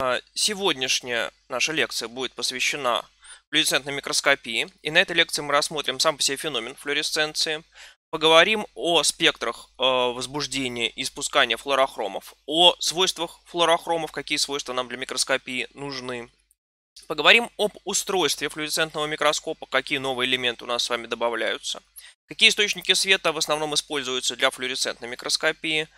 А, сегодняшняя наша лекция будет посвящена флуоресцентной микроскопии. И на этой лекции мы рассмотрим сам по себе феномен флуоресценции, Поговорим о спектрах э, возбуждения и спускания флуорохромов, о свойствах флуорохромов, какие свойства нам для микроскопии нужны. Поговорим об устройстве флуоресцентного микроскопа, какие новые элементы у нас с вами добавляются, какие источники света в основном используются для флуоресцентной микроскопии,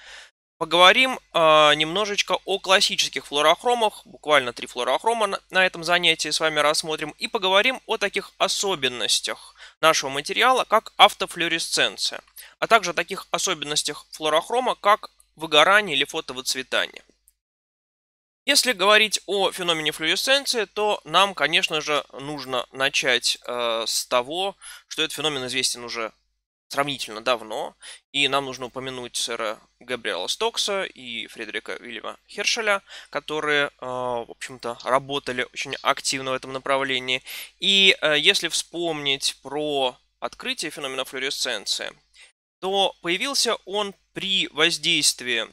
Поговорим э, немножечко о классических флорохромах, буквально три флорохрома на, на этом занятии с вами рассмотрим, и поговорим о таких особенностях нашего материала, как автофлюоресценция, а также о таких особенностях флорохрома, как выгорание или фотовыцветание. Если говорить о феномене флюоресценции, то нам, конечно же, нужно начать э, с того, что этот феномен известен уже сравнительно давно, и нам нужно упомянуть сэра Габриэла Стокса и Фредерика Вильяма Хершеля, которые, э, в общем-то, работали очень активно в этом направлении. И э, если вспомнить про открытие феномена флуоресценции, то появился он при воздействии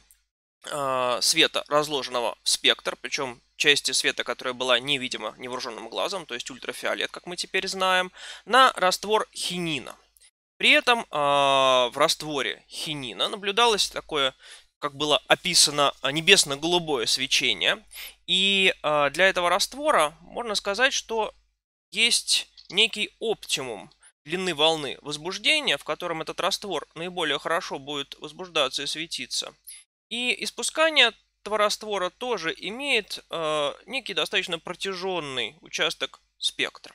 э, света, разложенного в спектр, причем части света, которая была невидима невооруженным глазом, то есть ультрафиолет, как мы теперь знаем, на раствор хинина. При этом а, в растворе хинина наблюдалось такое, как было описано, а, небесно-голубое свечение. И а, для этого раствора можно сказать, что есть некий оптимум длины волны возбуждения, в котором этот раствор наиболее хорошо будет возбуждаться и светиться. И испускание этого раствора тоже имеет некий достаточно протяженный участок спектра.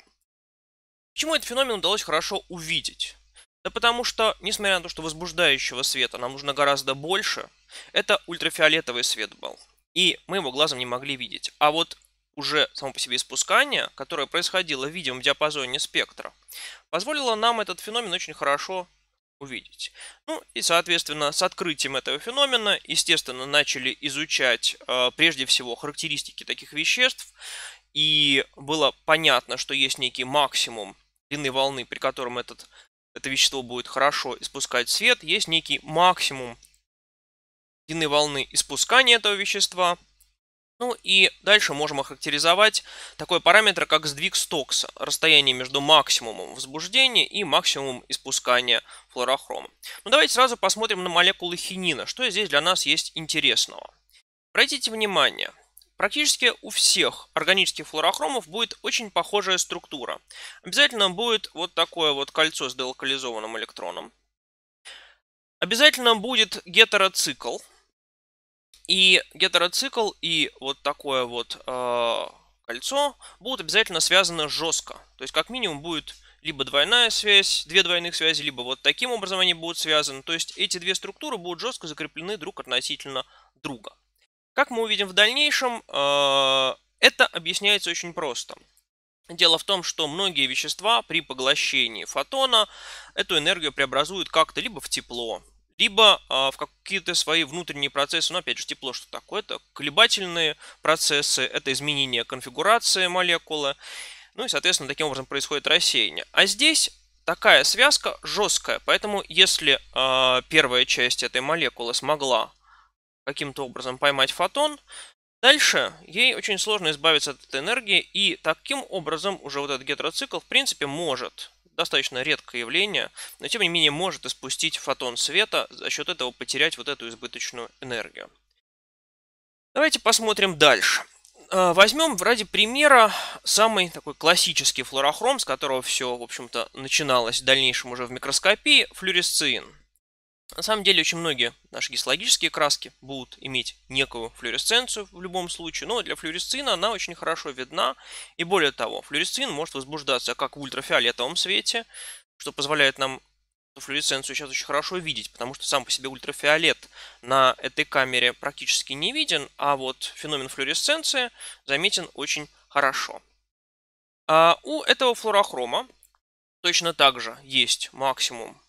Почему этот феномен удалось хорошо увидеть? Да потому что, несмотря на то, что возбуждающего света нам нужно гораздо больше, это ультрафиолетовый свет был. И мы его глазом не могли видеть. А вот уже само по себе испускание, которое происходило в видимом диапазоне спектра, позволило нам этот феномен очень хорошо увидеть. Ну и, соответственно, с открытием этого феномена, естественно, начали изучать э, прежде всего характеристики таких веществ, и было понятно, что есть некий максимум длины волны, при котором этот это вещество будет хорошо испускать свет, есть некий максимум длины волны испускания этого вещества. Ну и дальше можем охарактеризовать такой параметр, как сдвиг стокса, расстояние между максимумом возбуждения и максимумом испускания флорохрома. Ну давайте сразу посмотрим на молекулы хинина, что здесь для нас есть интересного. Обратите внимание, Практически у всех органических флуорохромов будет очень похожая структура. Обязательно будет вот такое вот кольцо с делокализованным электроном. Обязательно будет гетероцикл. И гетероцикл и вот такое вот э, кольцо будут обязательно связаны жестко. То есть как минимум будет либо двойная связь, две двойных связи, либо вот таким образом они будут связаны. То есть эти две структуры будут жестко закреплены друг относительно друга. Как мы увидим в дальнейшем, э, это объясняется очень просто. Дело в том, что многие вещества при поглощении фотона эту энергию преобразуют как-то либо в тепло, либо э, в какие-то свои внутренние процессы, ну опять же тепло что такое, это колебательные процессы, это изменение конфигурации молекулы, ну и соответственно таким образом происходит рассеяние. А здесь такая связка жесткая, поэтому если э, первая часть этой молекулы смогла каким-то образом поймать фотон. Дальше ей очень сложно избавиться от этой энергии, и таким образом уже вот этот гетероцикл в принципе может, достаточно редкое явление, но тем не менее может испустить фотон света, за счет этого потерять вот эту избыточную энергию. Давайте посмотрим дальше. Э, Возьмем ради примера самый такой классический флуорохром, с которого все, в общем-то, начиналось в дальнейшем уже в микроскопии, флюоресцин. На самом деле очень многие наши гистологические краски будут иметь некую флюоресценцию в любом случае, но для флюоресцина она очень хорошо видна. И более того, флюоресцин может возбуждаться как в ультрафиолетовом свете, что позволяет нам флюоресценцию сейчас очень хорошо видеть, потому что сам по себе ультрафиолет на этой камере практически не виден, а вот феномен флюоресценции заметен очень хорошо. А у этого флуорохрома точно так же есть максимум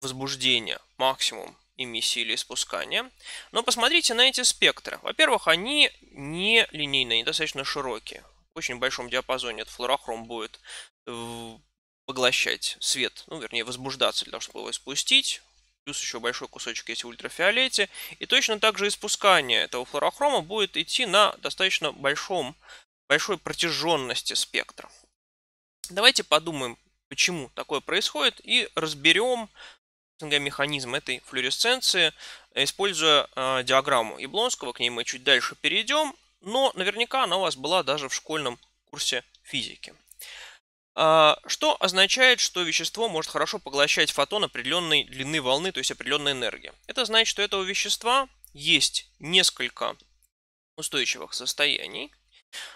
возбуждения, максимум эмиссии или испускания, Но посмотрите на эти спектры. Во-первых, они не линейные, недостаточно широкие. В очень большом диапазоне этот флорохром будет э, поглощать свет, ну, вернее, возбуждаться для того, чтобы его испустить, Плюс еще большой кусочек есть в ультрафиолете. И точно так же испускание этого флорохрома будет идти на достаточно большом, большой протяженности спектра. Давайте подумаем, почему такое происходит, и разберем механизм этой флюоресценции, э, используя э, диаграмму Яблонского. К ней мы чуть дальше перейдем, но наверняка она у вас была даже в школьном курсе физики. Э, что означает, что вещество может хорошо поглощать фотон определенной длины волны, то есть определенной энергии. Это значит, что этого вещества есть несколько устойчивых состояний,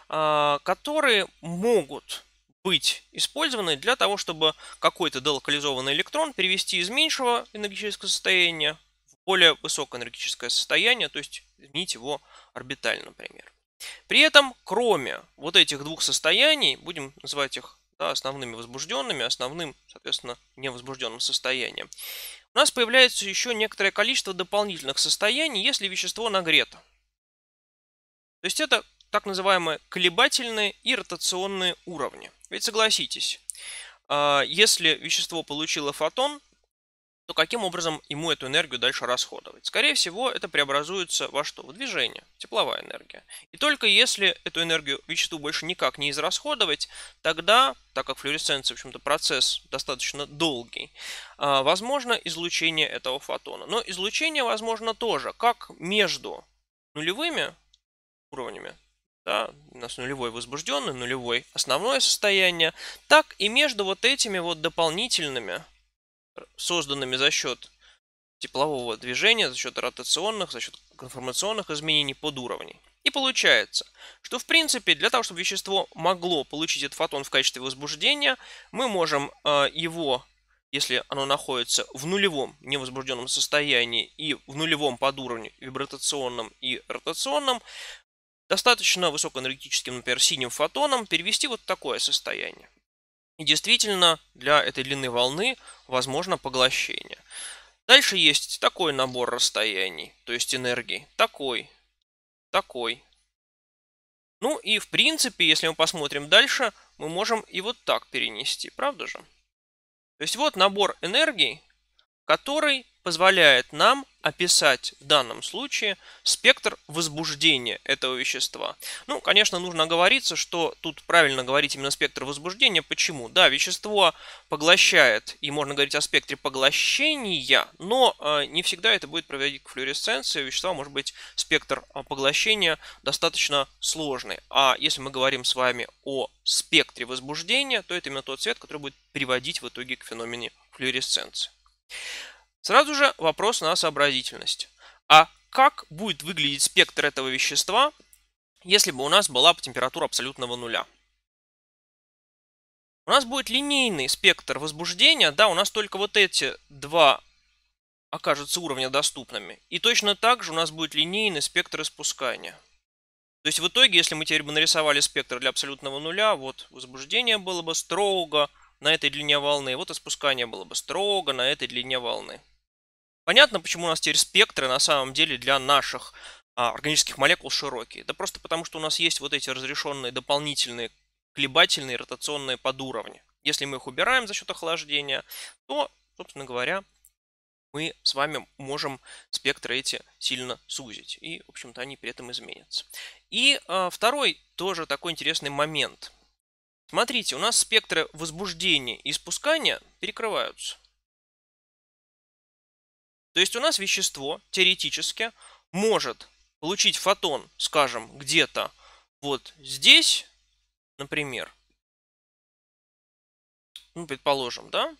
э, которые могут быть использованы для того, чтобы какой-то делокализованный электрон перевести из меньшего энергетического состояния в более высокое энергетическое состояние, то есть изменить его орбитально, например. При этом, кроме вот этих двух состояний, будем называть их да, основными возбужденными, основным, соответственно, невозбужденным состоянием, у нас появляется еще некоторое количество дополнительных состояний, если вещество нагрето. То есть это так называемые колебательные и ротационные уровни. Ведь согласитесь, а, если вещество получило фотон, то каким образом ему эту энергию дальше расходовать? Скорее всего, это преобразуется во что? В движение, тепловая энергия. И только если эту энергию веществу больше никак не израсходовать, тогда, так как флуоресценция, в общем-то, процесс достаточно долгий, а, возможно излучение этого фотона. Но излучение возможно тоже, как между нулевыми уровнями, да, у нас нулевой возбужденный, нулевой основное состояние, так и между вот этими вот дополнительными, э, созданными за счет теплового движения, за счет ротационных, за счет конформационных изменений подуровней. И получается, что в принципе для того, чтобы вещество могло получить этот фотон в качестве возбуждения, мы можем э, его, если оно находится в нулевом невозбужденном состоянии и в нулевом подуровне вибратационном и ротационном, достаточно высокоэнергетическим, например, синим фотоном перевести вот такое состояние. И действительно, для этой длины волны возможно поглощение. Дальше есть такой набор расстояний, то есть энергии, такой, такой. Ну и в принципе, если мы посмотрим дальше, мы можем и вот так перенести, правда же? То есть вот набор энергий, который позволяет нам описать в данном случае спектр возбуждения этого вещества. Ну, конечно, нужно оговориться, что тут правильно говорить именно спектр возбуждения. Почему? Да, вещество поглощает, и можно говорить о спектре поглощения, но э, не всегда это будет приводить к флюоресценции. У вещества может быть спектр э, поглощения достаточно сложный. А если мы говорим с вами о спектре возбуждения, то это именно тот цвет, который будет приводить в итоге к феномене флюоресценции. Сразу же вопрос на сообразительность. А как будет выглядеть спектр этого вещества, если бы у нас была температура абсолютного нуля? У нас будет линейный спектр возбуждения, да, у нас только вот эти два окажутся уровня доступными. И точно так же у нас будет линейный спектр испускания. То есть в итоге, если мы теперь бы нарисовали спектр для абсолютного нуля, вот возбуждение было бы строго на этой длине волны, вот и спускание было бы строго на этой длине волны. Понятно, почему у нас теперь спектры на самом деле для наших а, органических молекул широкие. Да просто потому, что у нас есть вот эти разрешенные дополнительные колебательные ротационные подуровни. Если мы их убираем за счет охлаждения, то, собственно говоря, мы с вами можем спектры эти сильно сузить. И, в общем-то, они при этом изменятся. И э, второй тоже такой интересный момент. Смотрите, у нас спектры возбуждения и спускания перекрываются. То есть у нас вещество теоретически может получить фотон, скажем, где-то вот здесь, например. Ну, предположим, да?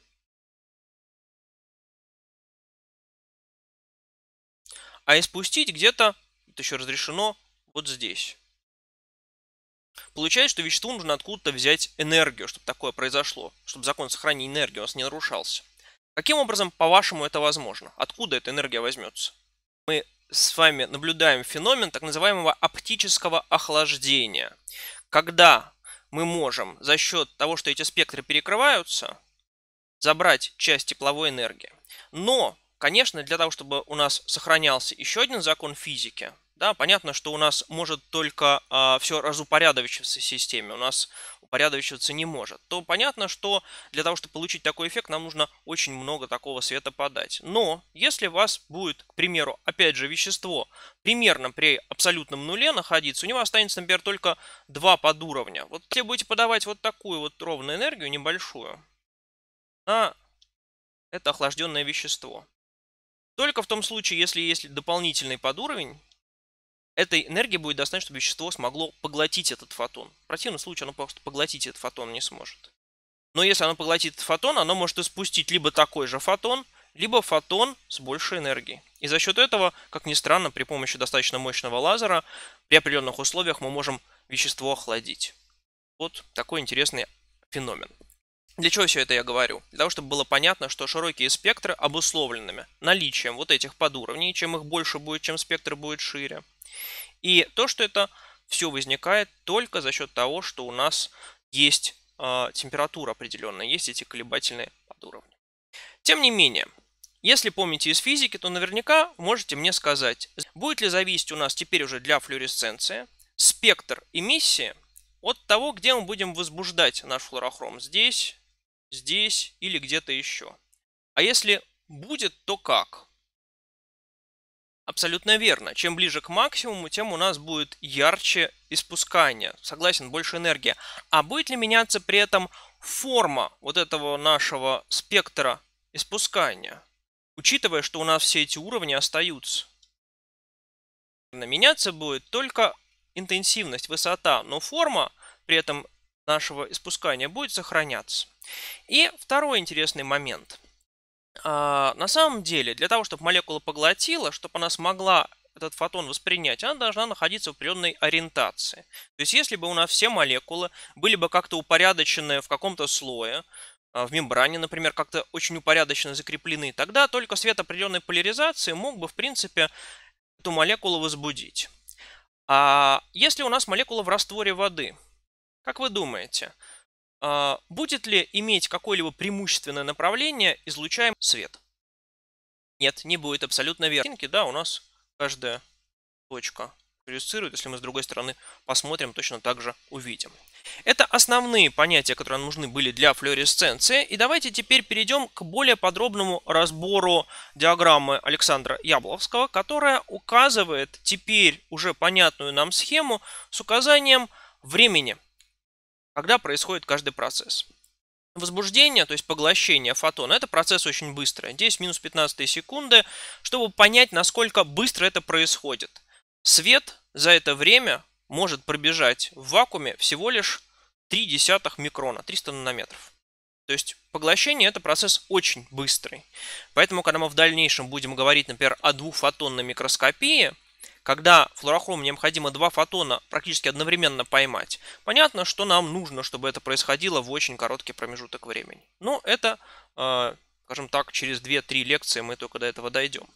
А испустить где-то, это еще разрешено, вот здесь. Получается, что веществу нужно откуда-то взять энергию, чтобы такое произошло, чтобы закон сохранения энергии у нас не нарушался. Каким образом, по-вашему, это возможно? Откуда эта энергия возьмется? Мы с вами наблюдаем феномен так называемого оптического охлаждения, когда мы можем за счет того, что эти спектры перекрываются, забрать часть тепловой энергии. Но, конечно, для того, чтобы у нас сохранялся еще один закон физики, да, понятно, что у нас может только а, все разупорядочиться в системе, у нас упорядочиваться не может, то понятно, что для того, чтобы получить такой эффект, нам нужно очень много такого света подать. Но если у вас будет, к примеру, опять же, вещество примерно при абсолютном нуле находиться, у него останется, например, только два подуровня. Вот если будете подавать вот такую вот ровную энергию, небольшую, на это охлажденное вещество. Только в том случае, если есть дополнительный подуровень, этой энергии будет достаточно, чтобы вещество смогло поглотить этот фотон. В противном случае оно просто поглотить этот фотон не сможет. Но если оно поглотит этот фотон, оно может испустить либо такой же фотон, либо фотон с большей энергией. И за счет этого, как ни странно, при помощи достаточно мощного лазера при определенных условиях мы можем вещество охладить. Вот такой интересный феномен. Для чего все это я говорю? Для того, чтобы было понятно, что широкие спектры обусловленными наличием вот этих подуровней, чем их больше будет, чем спектр будет шире. И то, что это все возникает только за счет того, что у нас есть э, температура определенная, есть эти колебательные подуровни. Тем не менее, если помните из физики, то наверняка можете мне сказать, будет ли зависеть у нас теперь уже для флюоресценции спектр эмиссии от того, где мы будем возбуждать наш флуорохром, здесь здесь или где-то еще. А если будет, то как? Абсолютно верно. Чем ближе к максимуму, тем у нас будет ярче испускание. Согласен, больше энергии. А будет ли меняться при этом форма вот этого нашего спектра испускания? Учитывая, что у нас все эти уровни остаются. Меняться будет только интенсивность, высота, но форма при этом нашего испускания будет сохраняться. И второй интересный момент. А, на самом деле, для того, чтобы молекула поглотила, чтобы она смогла этот фотон воспринять, она должна находиться в определенной ориентации. То есть если бы у нас все молекулы были бы как-то упорядочены в каком-то слое, а, в мембране, например, как-то очень упорядоченно закреплены, тогда только свет определенной поляризации мог бы, в принципе, эту молекулу возбудить. А если у нас молекула в растворе воды, как вы думаете, а, будет ли иметь какое-либо преимущественное направление излучаем свет? Нет, не будет абсолютно верхинки, да, у нас каждая точка проецирует, если мы с другой стороны посмотрим, точно так же увидим. Это основные понятия, которые нужны были для флуоресценции. И давайте теперь перейдем к более подробному разбору диаграммы Александра Ябловского, которая указывает теперь уже понятную нам схему с указанием времени – когда происходит каждый процесс. Возбуждение, то есть поглощение фотона, это процесс очень быстрый. 10 минус 15 секунды, чтобы понять, насколько быстро это происходит. Свет за это время может пробежать в вакууме всего лишь 0,3 микрона, 300 нанометров. То есть поглощение – это процесс очень быстрый. Поэтому, когда мы в дальнейшем будем говорить, например, о двухфотонной микроскопии – когда флуорохром необходимо два фотона практически одновременно поймать, понятно, что нам нужно, чтобы это происходило в очень короткий промежуток времени. Но ну, это, э, скажем так, через 2-3 лекции мы только до этого дойдем.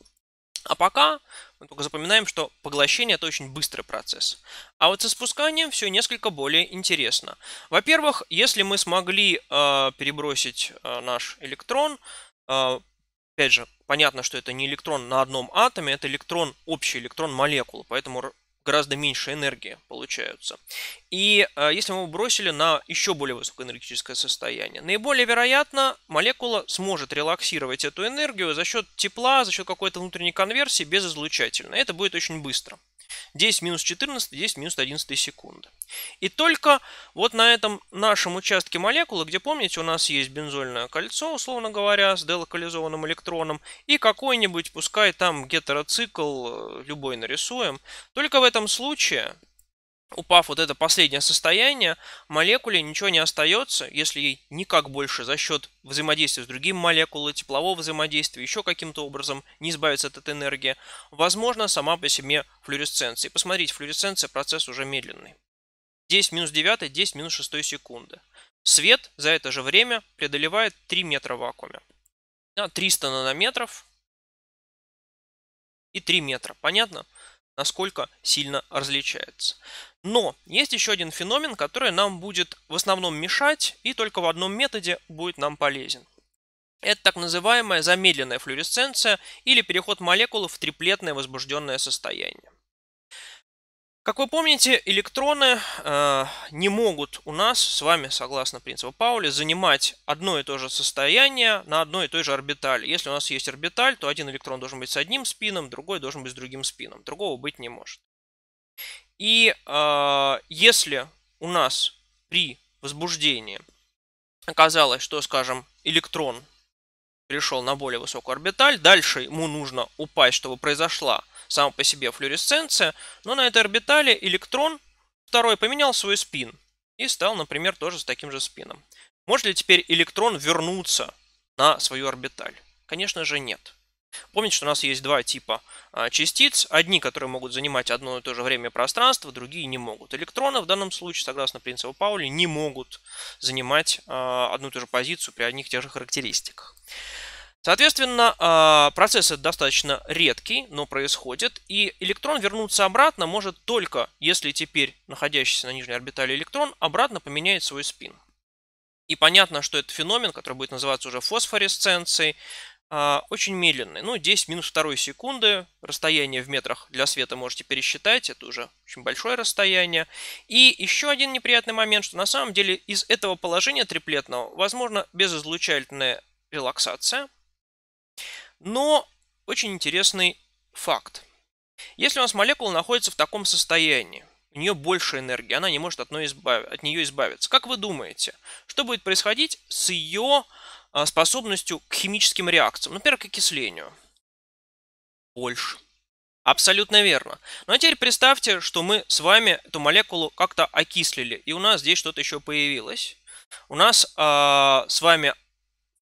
А пока мы только запоминаем, что поглощение это очень быстрый процесс. А вот со спусканием все несколько более интересно. Во-первых, если мы смогли э, перебросить э, наш электрон э, Опять же, понятно, что это не электрон на одном атоме, это электрон, общий электрон молекулы, поэтому гораздо меньше энергии получаются. И э, если мы его бросили на еще более высокоэнергетическое состояние, наиболее вероятно молекула сможет релаксировать эту энергию за счет тепла, за счет какой-то внутренней конверсии без излучателя. Это будет очень быстро. 10 минус 14, 10 минус 11 секунды. И только вот на этом нашем участке молекулы, где, помните, у нас есть бензольное кольцо, условно говоря, с делокализованным электроном, и какой-нибудь, пускай там гетероцикл, э, любой нарисуем, только в этом случае упав вот это последнее состояние, молекуле ничего не остается, если ей никак больше за счет взаимодействия с другим молекулой, теплового взаимодействия, еще каким-то образом не избавиться от этой энергии, возможно сама по себе флюоресценция. И посмотрите, флюоресценция процесс уже медленный. 10 минус 9, 10 минус 6 секунды. Свет за это же время преодолевает 3 метра в вакууме. 300 нанометров и 3 метра. Понятно? насколько сильно различается. Но есть еще один феномен, который нам будет в основном мешать и только в одном методе будет нам полезен. Это так называемая замедленная флюоресценция или переход молекулы в триплетное возбужденное состояние. Как вы помните, электроны э, не могут у нас с вами, согласно принципу Паули, занимать одно и то же состояние на одной и той же орбитали. Если у нас есть орбиталь, то один электрон должен быть с одним спином, другой должен быть с другим спином. Другого быть не может. И э, если у нас при возбуждении оказалось, что, скажем, электрон перешел на более высокую орбиталь, дальше ему нужно упасть, чтобы произошла сама по себе флюоресценция, но на этой орбитали электрон второй поменял свой спин и стал, например, тоже с таким же спином. Может ли теперь электрон вернуться на свою орбиталь? Конечно же нет. Помните, что у нас есть два типа а, частиц. Одни, которые могут занимать одно и то же время и пространство, другие не могут. Электроны в данном случае, согласно принципу Паули, не могут занимать а, одну и ту же позицию при одних и тех же характеристиках. Соответственно, а, процесс достаточно редкий, но происходит, и электрон вернуться обратно может только, если теперь находящийся на нижней орбитали электрон обратно поменяет свой спин. И понятно, что это феномен, который будет называться уже фосфоресценцией, а, очень медленный. Ну, 10 минус 2 секунды. Расстояние в метрах для света можете пересчитать. Это уже очень большое расстояние. И еще один неприятный момент, что на самом деле из этого положения триплетного возможно безизлучательная релаксация. Но очень интересный факт. Если у нас молекула находится в таком состоянии, у нее больше энергии, она не может от нее избавиться. Как вы думаете, что будет происходить с ее а, способностью к химическим реакциям, например, к окислению. Больше. Абсолютно верно. Ну а теперь представьте, что мы с вами эту молекулу как-то окислили, и у нас здесь что-то еще появилось. У нас э, с вами,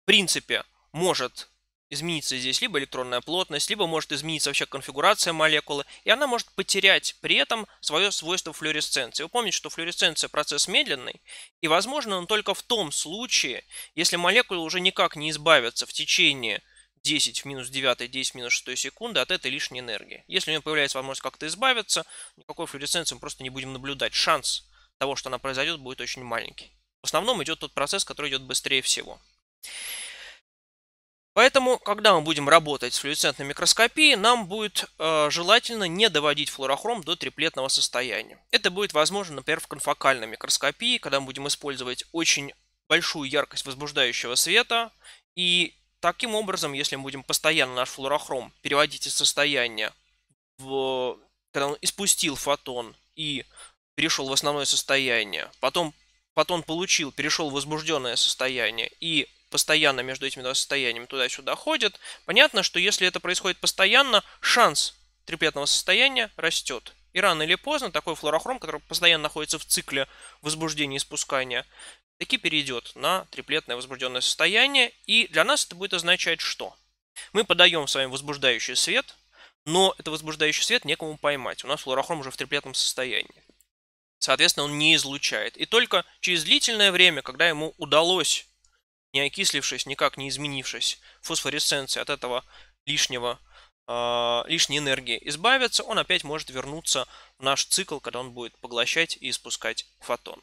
в принципе, может измениться здесь либо электронная плотность, либо может измениться вообще конфигурация молекулы, и она может потерять при этом свое свойство флуоресценции. Вы помните, что флуоресценция процесс медленный, и возможно он только в том случае, если молекула уже никак не избавится в течение 10 в минус 9, 10 в минус 6 секунды от этой лишней энергии. Если у нее появляется возможность как-то избавиться, никакой флуоресценции мы просто не будем наблюдать. Шанс того, что она произойдет, будет очень маленький. В основном идет тот процесс, который идет быстрее всего. Поэтому, когда мы будем работать с флуоресцентной микроскопией, нам будет э, желательно не доводить флуорохром до триплетного состояния. Это будет возможно, например, в конфокальной микроскопии, когда мы будем использовать очень большую яркость возбуждающего света. И таким образом, если мы будем постоянно наш флуорохром переводить из состояния, в, когда он испустил фотон и перешел в основное состояние, потом фотон получил, перешел в возбужденное состояние и постоянно между этими двумя состояниями туда-сюда ходит, понятно, что если это происходит постоянно, шанс трепетного состояния растет. И рано или поздно такой флорохром, который постоянно находится в цикле возбуждения и спускания, таки перейдет на триплетное возбужденное состояние. И для нас это будет означать что? Мы подаем с вами возбуждающий свет, но это возбуждающий свет некому поймать. У нас флорохром уже в триплетном состоянии. Соответственно, он не излучает. И только через длительное время, когда ему удалось не окислившись, никак не изменившись, фосфоресценции от этого лишнего, э, лишней энергии избавиться, он опять может вернуться в наш цикл, когда он будет поглощать и испускать фотон.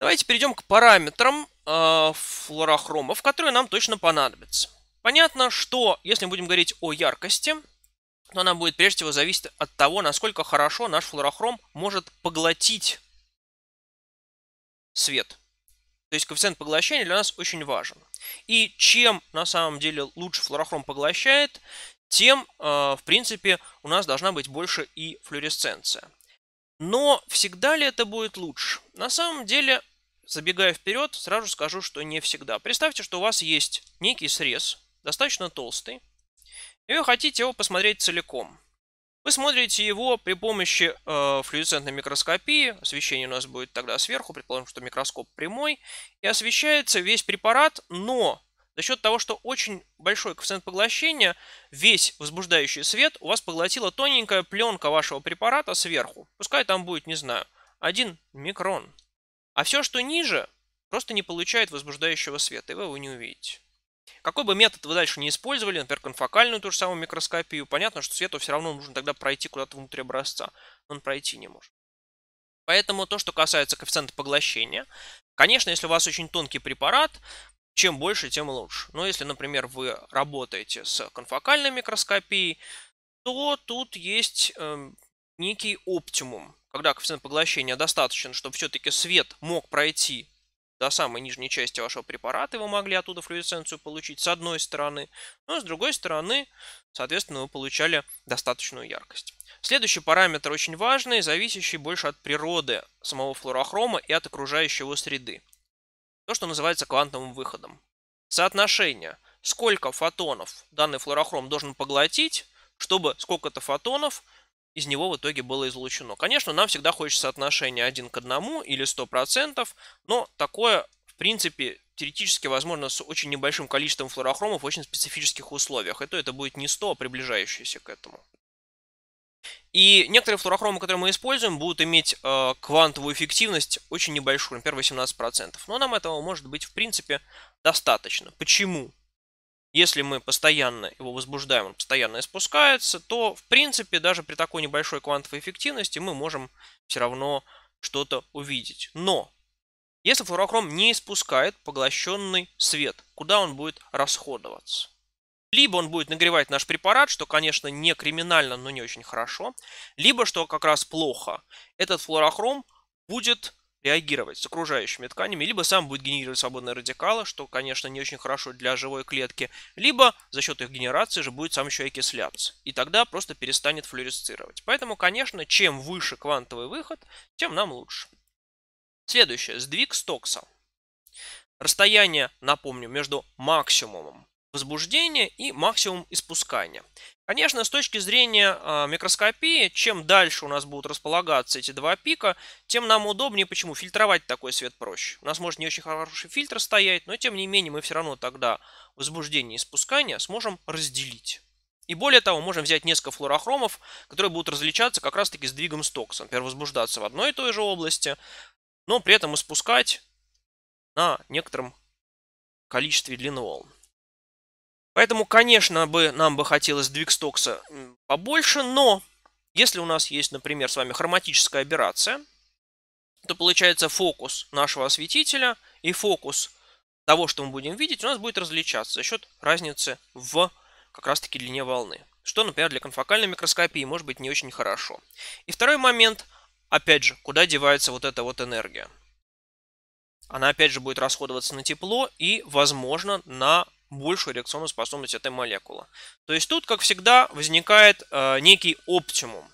Давайте перейдем к параметрам э, а, флорохромов, которые нам точно понадобятся. Понятно, что если мы будем говорить о яркости, то она будет прежде всего зависеть от того, насколько хорошо наш флорохром может поглотить свет. То есть коэффициент поглощения для нас очень важен. И чем на самом деле лучше флуорохром поглощает, тем, э, в принципе, у нас должна быть больше и флуоресценция. Но всегда ли это будет лучше? На самом деле, забегая вперед, сразу скажу, что не всегда. Представьте, что у вас есть некий срез, достаточно толстый, и вы хотите его посмотреть целиком. Вы смотрите его при помощи э, флюоресцентной микроскопии. Освещение у нас будет тогда сверху, предположим, что микроскоп прямой. И освещается весь препарат, но за счет того, что очень большой коэффициент поглощения, весь возбуждающий свет у вас поглотила тоненькая пленка вашего препарата сверху. Пускай там будет, не знаю, 1 микрон. А все, что ниже, просто не получает возбуждающего света, и вы его не увидите. Какой бы метод вы дальше не использовали, например, конфокальную ту же самую микроскопию, понятно, что свету все равно нужно тогда пройти куда-то внутрь образца. Он пройти не может. Поэтому то, что касается коэффициента поглощения, конечно, если у вас очень тонкий препарат, чем больше, тем лучше. Но если, например, вы работаете с конфокальной микроскопией, то тут есть э, некий оптимум, когда коэффициент поглощения достаточен, чтобы все-таки свет мог пройти до самой нижней части вашего препарата, и вы могли оттуда флюоресценцию получить с одной стороны, но с другой стороны, соответственно, вы получали достаточную яркость. Следующий параметр очень важный, зависящий больше от природы самого флуорохрома и от окружающей его среды. То, что называется квантовым выходом. Соотношение, сколько фотонов данный флуорохром должен поглотить, чтобы сколько-то фотонов из него в итоге было излучено. Конечно, нам всегда хочется отношения один к одному или 100%, но такое, в принципе, теоретически возможно с очень небольшим количеством флорохромов в очень специфических условиях. И то это будет не 100, а приближающееся к этому. И некоторые флорохромы, которые мы используем, будут иметь э, квантовую эффективность очень небольшую, например, 18%. Но нам этого может быть, в принципе, достаточно. Почему? Если мы постоянно его возбуждаем, он постоянно спускается, то, в принципе, даже при такой небольшой квантовой эффективности мы можем все равно что-то увидеть. Но если флуорохром не испускает поглощенный свет, куда он будет расходоваться? Либо он будет нагревать наш препарат, что, конечно, не криминально, но не очень хорошо. Либо, что как раз плохо, этот флуорохром будет реагировать с окружающими тканями, либо сам будет генерировать свободные радикалы, что, конечно, не очень хорошо для живой клетки, либо за счет их генерации же будет сам еще окисляться, и тогда просто перестанет флюоресцировать. Поэтому, конечно, чем выше квантовый выход, тем нам лучше. Следующее, сдвиг стокса. Расстояние, напомню, между максимумом возбуждения и максимумом испускания. Конечно, с точки зрения а, микроскопии, чем дальше у нас будут располагаться эти два пика, тем нам удобнее, почему фильтровать такой свет проще. У нас может не очень хороший фильтр стоять, но тем не менее мы все равно тогда возбуждение и спускание сможем разделить. И более того, можем взять несколько флуорохромов, которые будут различаться как раз таки сдвигом стокса. Например, возбуждаться в одной и той же области, но при этом испускать на некотором количестве длин волн. Поэтому, конечно, бы нам бы хотелось Двикстокса побольше, но если у нас есть, например, с вами хроматическая аберрация, то получается фокус нашего осветителя и фокус того, что мы будем видеть, у нас будет различаться за счет разницы в как раз-таки длине волны. Что, например, для конфокальной микроскопии может быть не очень хорошо. И второй момент, опять же, куда девается вот эта вот энергия. Она опять же будет расходоваться на тепло и, возможно, на большую реакционную способность этой молекулы. То есть тут, как всегда, возникает э, некий оптимум.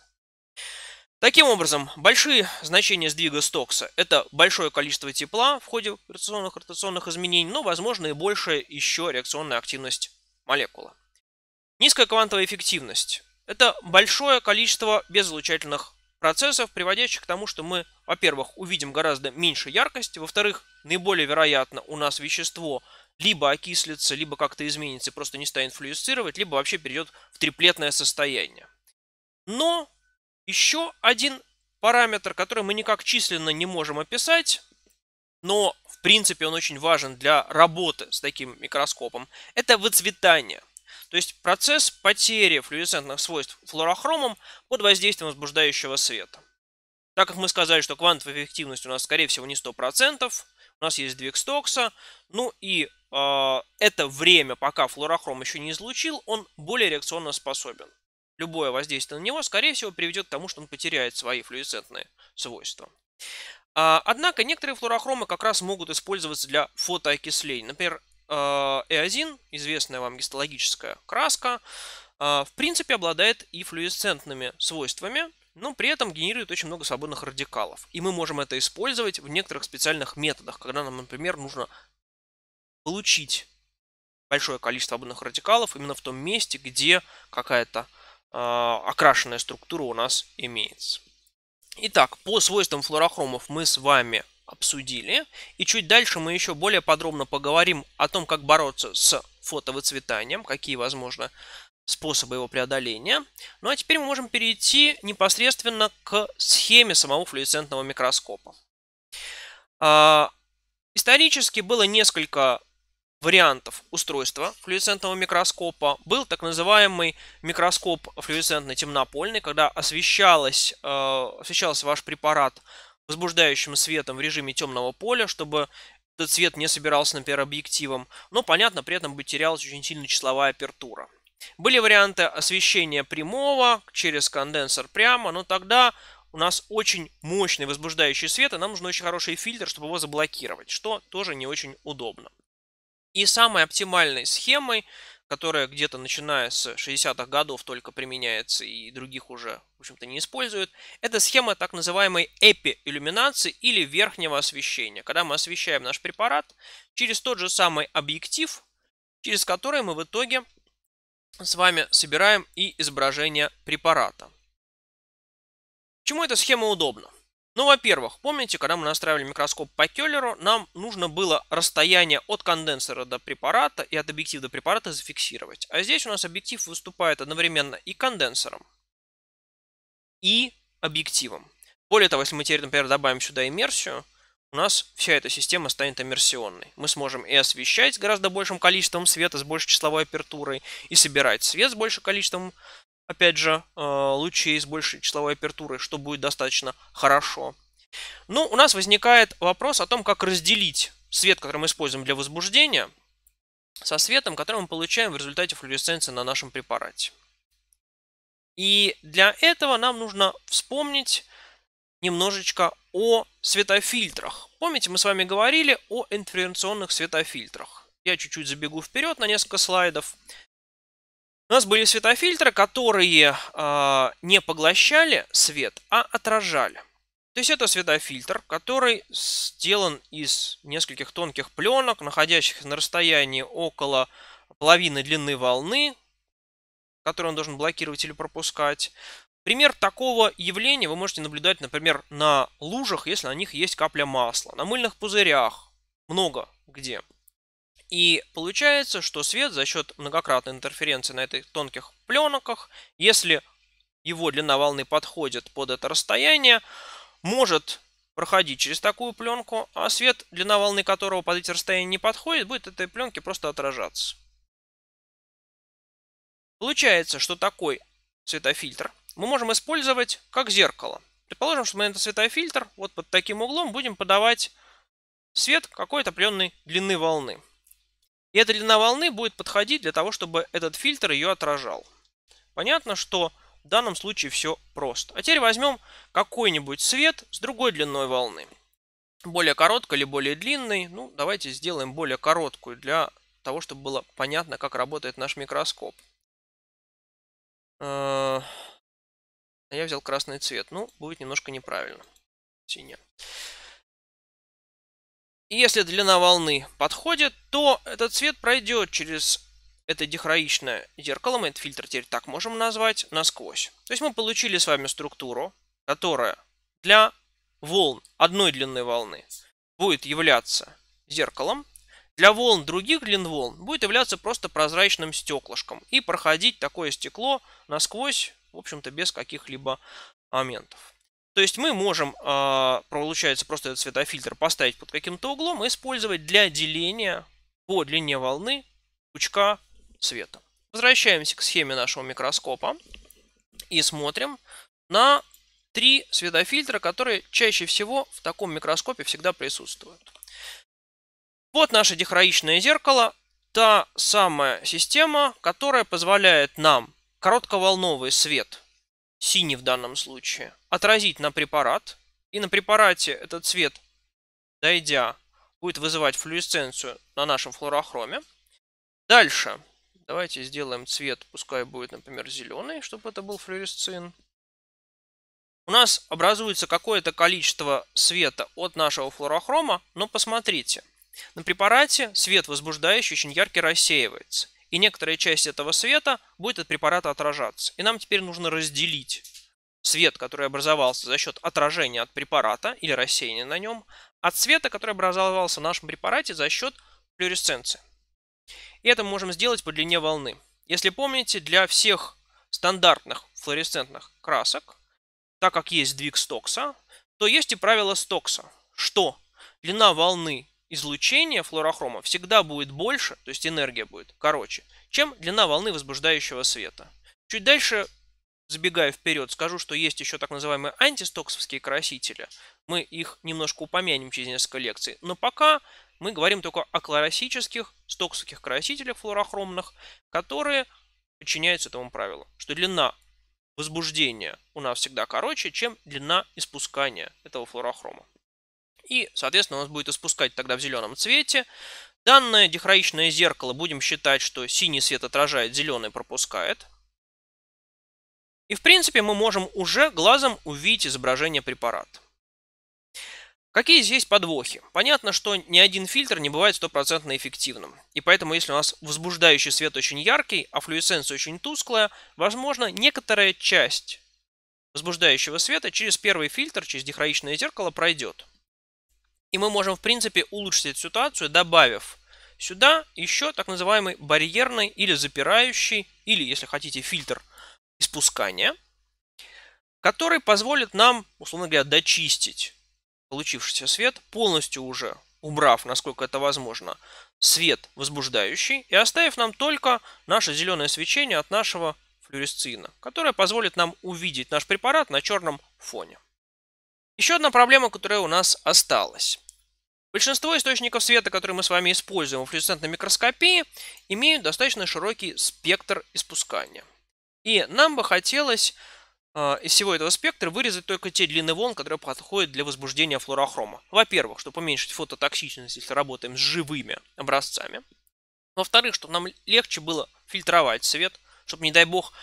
Таким образом, большие значения сдвига стокса – это большое количество тепла в ходе реакционных ротационных изменений, но, возможно, и большая еще реакционная активность молекулы. Низкая квантовая эффективность – это большое количество безлучательных процессов, приводящих к тому, что мы, во-первых, увидим гораздо меньше яркости, во-вторых, наиболее вероятно у нас вещество – либо окислится, либо как-то изменится, просто не станет флюоресцировать, либо вообще перейдет в триплетное состояние. Но еще один параметр, который мы никак численно не можем описать, но в принципе он очень важен для работы с таким микроскопом, это выцветание. То есть процесс потери флюоресцентных свойств флорохромом под воздействием возбуждающего света. Так как мы сказали, что квантовая эффективность у нас, скорее всего, не 100%, у нас есть две кстокса, ну и а, это время, пока флуорохром еще не излучил, он более реакционно способен. Любое воздействие на него, скорее всего, приведет к тому, что он потеряет свои флуоресцентные свойства. А, однако некоторые флуорохромы как раз могут использоваться для фотоокисления. Например, а, эозин, известная вам гистологическая краска, в принципе обладает и флуоресцентными свойствами, но при этом генерирует очень много свободных радикалов. И мы можем это использовать в некоторых специальных методах, когда нам, например, нужно получить большое количество ободных радикалов именно в том месте, где какая-то э, окрашенная структура у нас имеется. Итак, по свойствам флуорохромов мы с вами обсудили. И чуть дальше мы еще более подробно поговорим о том, как бороться с фотовыцветанием, какие возможны способы его преодоления. Ну а теперь мы можем перейти непосредственно к схеме самого флуоресцентного микроскопа. А, исторически было несколько вариантов устройства флюоресцентного микроскопа был так называемый микроскоп флюоресцентный темнопольный, когда освещалось, э, освещался ваш препарат возбуждающим светом в режиме темного поля, чтобы этот свет не собирался, например, объективом. Но, понятно, при этом бы терялась очень сильно числовая апертура. Были варианты освещения прямого через конденсор прямо, но тогда у нас очень мощный возбуждающий свет, и нам нужен очень хороший фильтр, чтобы его заблокировать, что тоже не очень удобно. И самой оптимальной схемой, которая где-то начиная с 60-х годов только применяется и других уже, в общем-то, не используют, это схема так называемой эпи-иллюминации или верхнего освещения, когда мы освещаем наш препарат через тот же самый объектив, через который мы в итоге с вами собираем и изображение препарата. Почему эта схема удобна? Ну, во-первых, помните, когда мы настраивали микроскоп по Келлеру, нам нужно было расстояние от конденсора до препарата и от объектива до препарата зафиксировать. А здесь у нас объектив выступает одновременно и конденсором, и объективом. Более того, если мы теперь, например, добавим сюда иммерсию, у нас вся эта система станет иммерсионной. Мы сможем и освещать с гораздо большим количеством света, с большей числовой апертурой, и собирать свет с большим количеством опять же, э, лучей с большей числовой апертурой, что будет достаточно хорошо. Но ну, у нас возникает вопрос о том, как разделить свет, который мы используем для возбуждения, со светом, который мы получаем в результате флуоресценции на нашем препарате. И для этого нам нужно вспомнить немножечко о светофильтрах. Помните, мы с вами говорили о интерференционных светофильтрах. Я чуть-чуть забегу вперед на несколько слайдов. У нас были светофильтры, которые э, не поглощали свет, а отражали. То есть это светофильтр, который сделан из нескольких тонких пленок, находящихся на расстоянии около половины длины волны, которую он должен блокировать или пропускать. Пример такого явления вы можете наблюдать, например, на лужах, если на них есть капля масла, на мыльных пузырях, много где. И получается, что свет за счет многократной интерференции на этих тонких пленках, если его длина волны подходит под это расстояние, может проходить через такую пленку, а свет, длина волны которого под эти расстояния не подходит, будет этой пленке просто отражаться. Получается, что такой светофильтр мы можем использовать как зеркало. Предположим, что мы этот светофильтр вот под таким углом будем подавать свет какой-то определенной длины волны. И эта длина волны будет подходить для того, чтобы этот фильтр ее отражал. Понятно, что в данном случае все просто. А теперь возьмем какой-нибудь свет с другой длиной волны. Более короткой или более длинной. Ну, давайте сделаем более короткую для того, чтобы было понятно, как работает наш микроскоп. Э, я взял красный цвет. Ну, будет немножко неправильно. Синяя. И если длина волны подходит, то этот цвет пройдет через это дихроичное зеркало, мы этот фильтр теперь так можем назвать, насквозь. То есть мы получили с вами структуру, которая для волн одной длины волны будет являться зеркалом, для волн других длин волн будет являться просто прозрачным стеклышком и проходить такое стекло насквозь, в общем-то, без каких-либо моментов. То есть мы можем, а, получается, просто этот светофильтр поставить под каким-то углом и использовать для деления по длине волны пучка света. Возвращаемся к схеме нашего микроскопа и смотрим на три светофильтра, которые чаще всего в таком микроскопе всегда присутствуют. Вот наше дихроичное зеркало, та самая система, которая позволяет нам коротковолновый свет синий в данном случае, отразить на препарат. И на препарате этот цвет, дойдя, будет вызывать флуоресценцию на нашем флуорохроме. Дальше давайте сделаем цвет, пускай будет, например, зеленый, чтобы это был флуоресцин. У нас образуется какое-то количество света от нашего флуорохрома, но посмотрите, на препарате свет возбуждающий очень ярко рассеивается – и некоторая часть этого света будет от препарата отражаться. И нам теперь нужно разделить свет, который образовался за счет отражения от препарата или рассеяния на нем, от света, который образовался в нашем препарате за счет флюоресценции. И это мы можем сделать по длине волны. Если помните, для всех стандартных флуоресцентных красок, так как есть сдвиг Стокса, то есть и правило Стокса, что длина волны излучение флуорохрома всегда будет больше, то есть энергия будет короче, чем длина волны возбуждающего света. Чуть дальше, забегая вперед, скажу, что есть еще так называемые антистоксовские красители. Мы их немножко упомянем через несколько лекций. Но пока мы говорим только о кларосических стоксовских красителях флуорохромных, которые подчиняются этому правилу, что длина возбуждения у нас всегда короче, чем длина испускания этого флуорохрома. И, соответственно, у нас будет испускать тогда в зеленом цвете. Данное дихроичное зеркало будем считать, что синий свет отражает, зеленый пропускает. И, в принципе, мы можем уже глазом увидеть изображение препарата. Какие здесь подвохи? Понятно, что ни один фильтр не бывает стопроцентно эффективным. И поэтому, если у нас возбуждающий свет очень яркий, а флюесценция очень тусклая, возможно, некоторая часть возбуждающего света через первый фильтр, через дихроичное зеркало пройдет. И мы можем, в принципе, улучшить эту ситуацию, добавив сюда еще так называемый барьерный или запирающий, или, если хотите, фильтр испускания, который позволит нам, условно говоря, дочистить получившийся свет, полностью уже убрав, насколько это возможно, свет возбуждающий и оставив нам только наше зеленое свечение от нашего флюоресцина, которое позволит нам увидеть наш препарат на черном фоне. Еще одна проблема, которая у нас осталась. Большинство источников света, которые мы с вами используем в флюоресцентной микроскопии, имеют достаточно широкий спектр испускания. И нам бы хотелось э, из всего этого спектра вырезать только те длины волн, которые подходят для возбуждения флуорохрома. Во-первых, чтобы уменьшить фототоксичность, если работаем с живыми образцами. Во-вторых, чтобы нам легче было фильтровать свет, чтобы, не дай бог,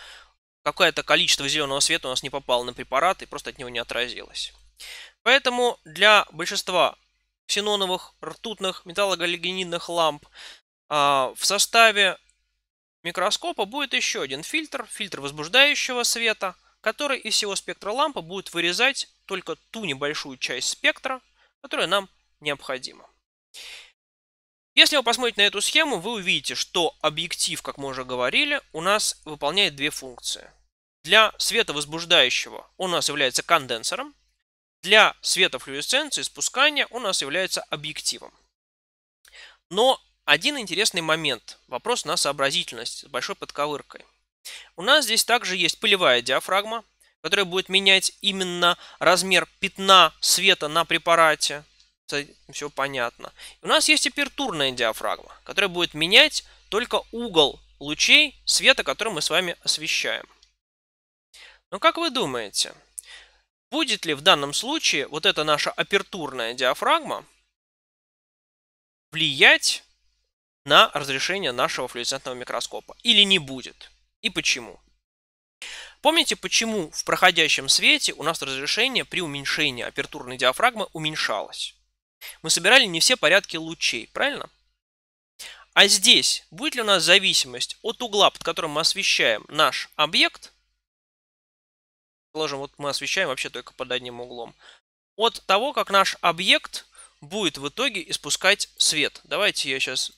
какое-то количество зеленого света у нас не попало на препарат и просто от него не отразилось. Поэтому для большинства ксеноновых, ртутных, металлогалогенидных ламп а, в составе микроскопа будет еще один фильтр, фильтр возбуждающего света, который из всего спектра лампы будет вырезать только ту небольшую часть спектра, которая нам необходима. Если вы посмотрите на эту схему, вы увидите, что объектив, как мы уже говорили, у нас выполняет две функции. Для света возбуждающего он у нас является конденсором, для света флюоресценции спускание у нас является объективом. Но один интересный момент. Вопрос на сообразительность с большой подковыркой. У нас здесь также есть пылевая диафрагма, которая будет менять именно размер пятна света на препарате. Все понятно. У нас есть апертурная диафрагма, которая будет менять только угол лучей света, который мы с вами освещаем. Но как вы думаете, Будет ли в данном случае вот эта наша апертурная диафрагма влиять на разрешение нашего флюоресцентного микроскопа или не будет? И почему? Помните, почему в проходящем свете у нас разрешение при уменьшении апертурной диафрагмы уменьшалось? Мы собирали не все порядки лучей, правильно? А здесь будет ли у нас зависимость от угла, под которым мы освещаем наш объект, предположим, вот мы освещаем вообще только под одним углом, от того, как наш объект будет в итоге испускать свет. Давайте я сейчас,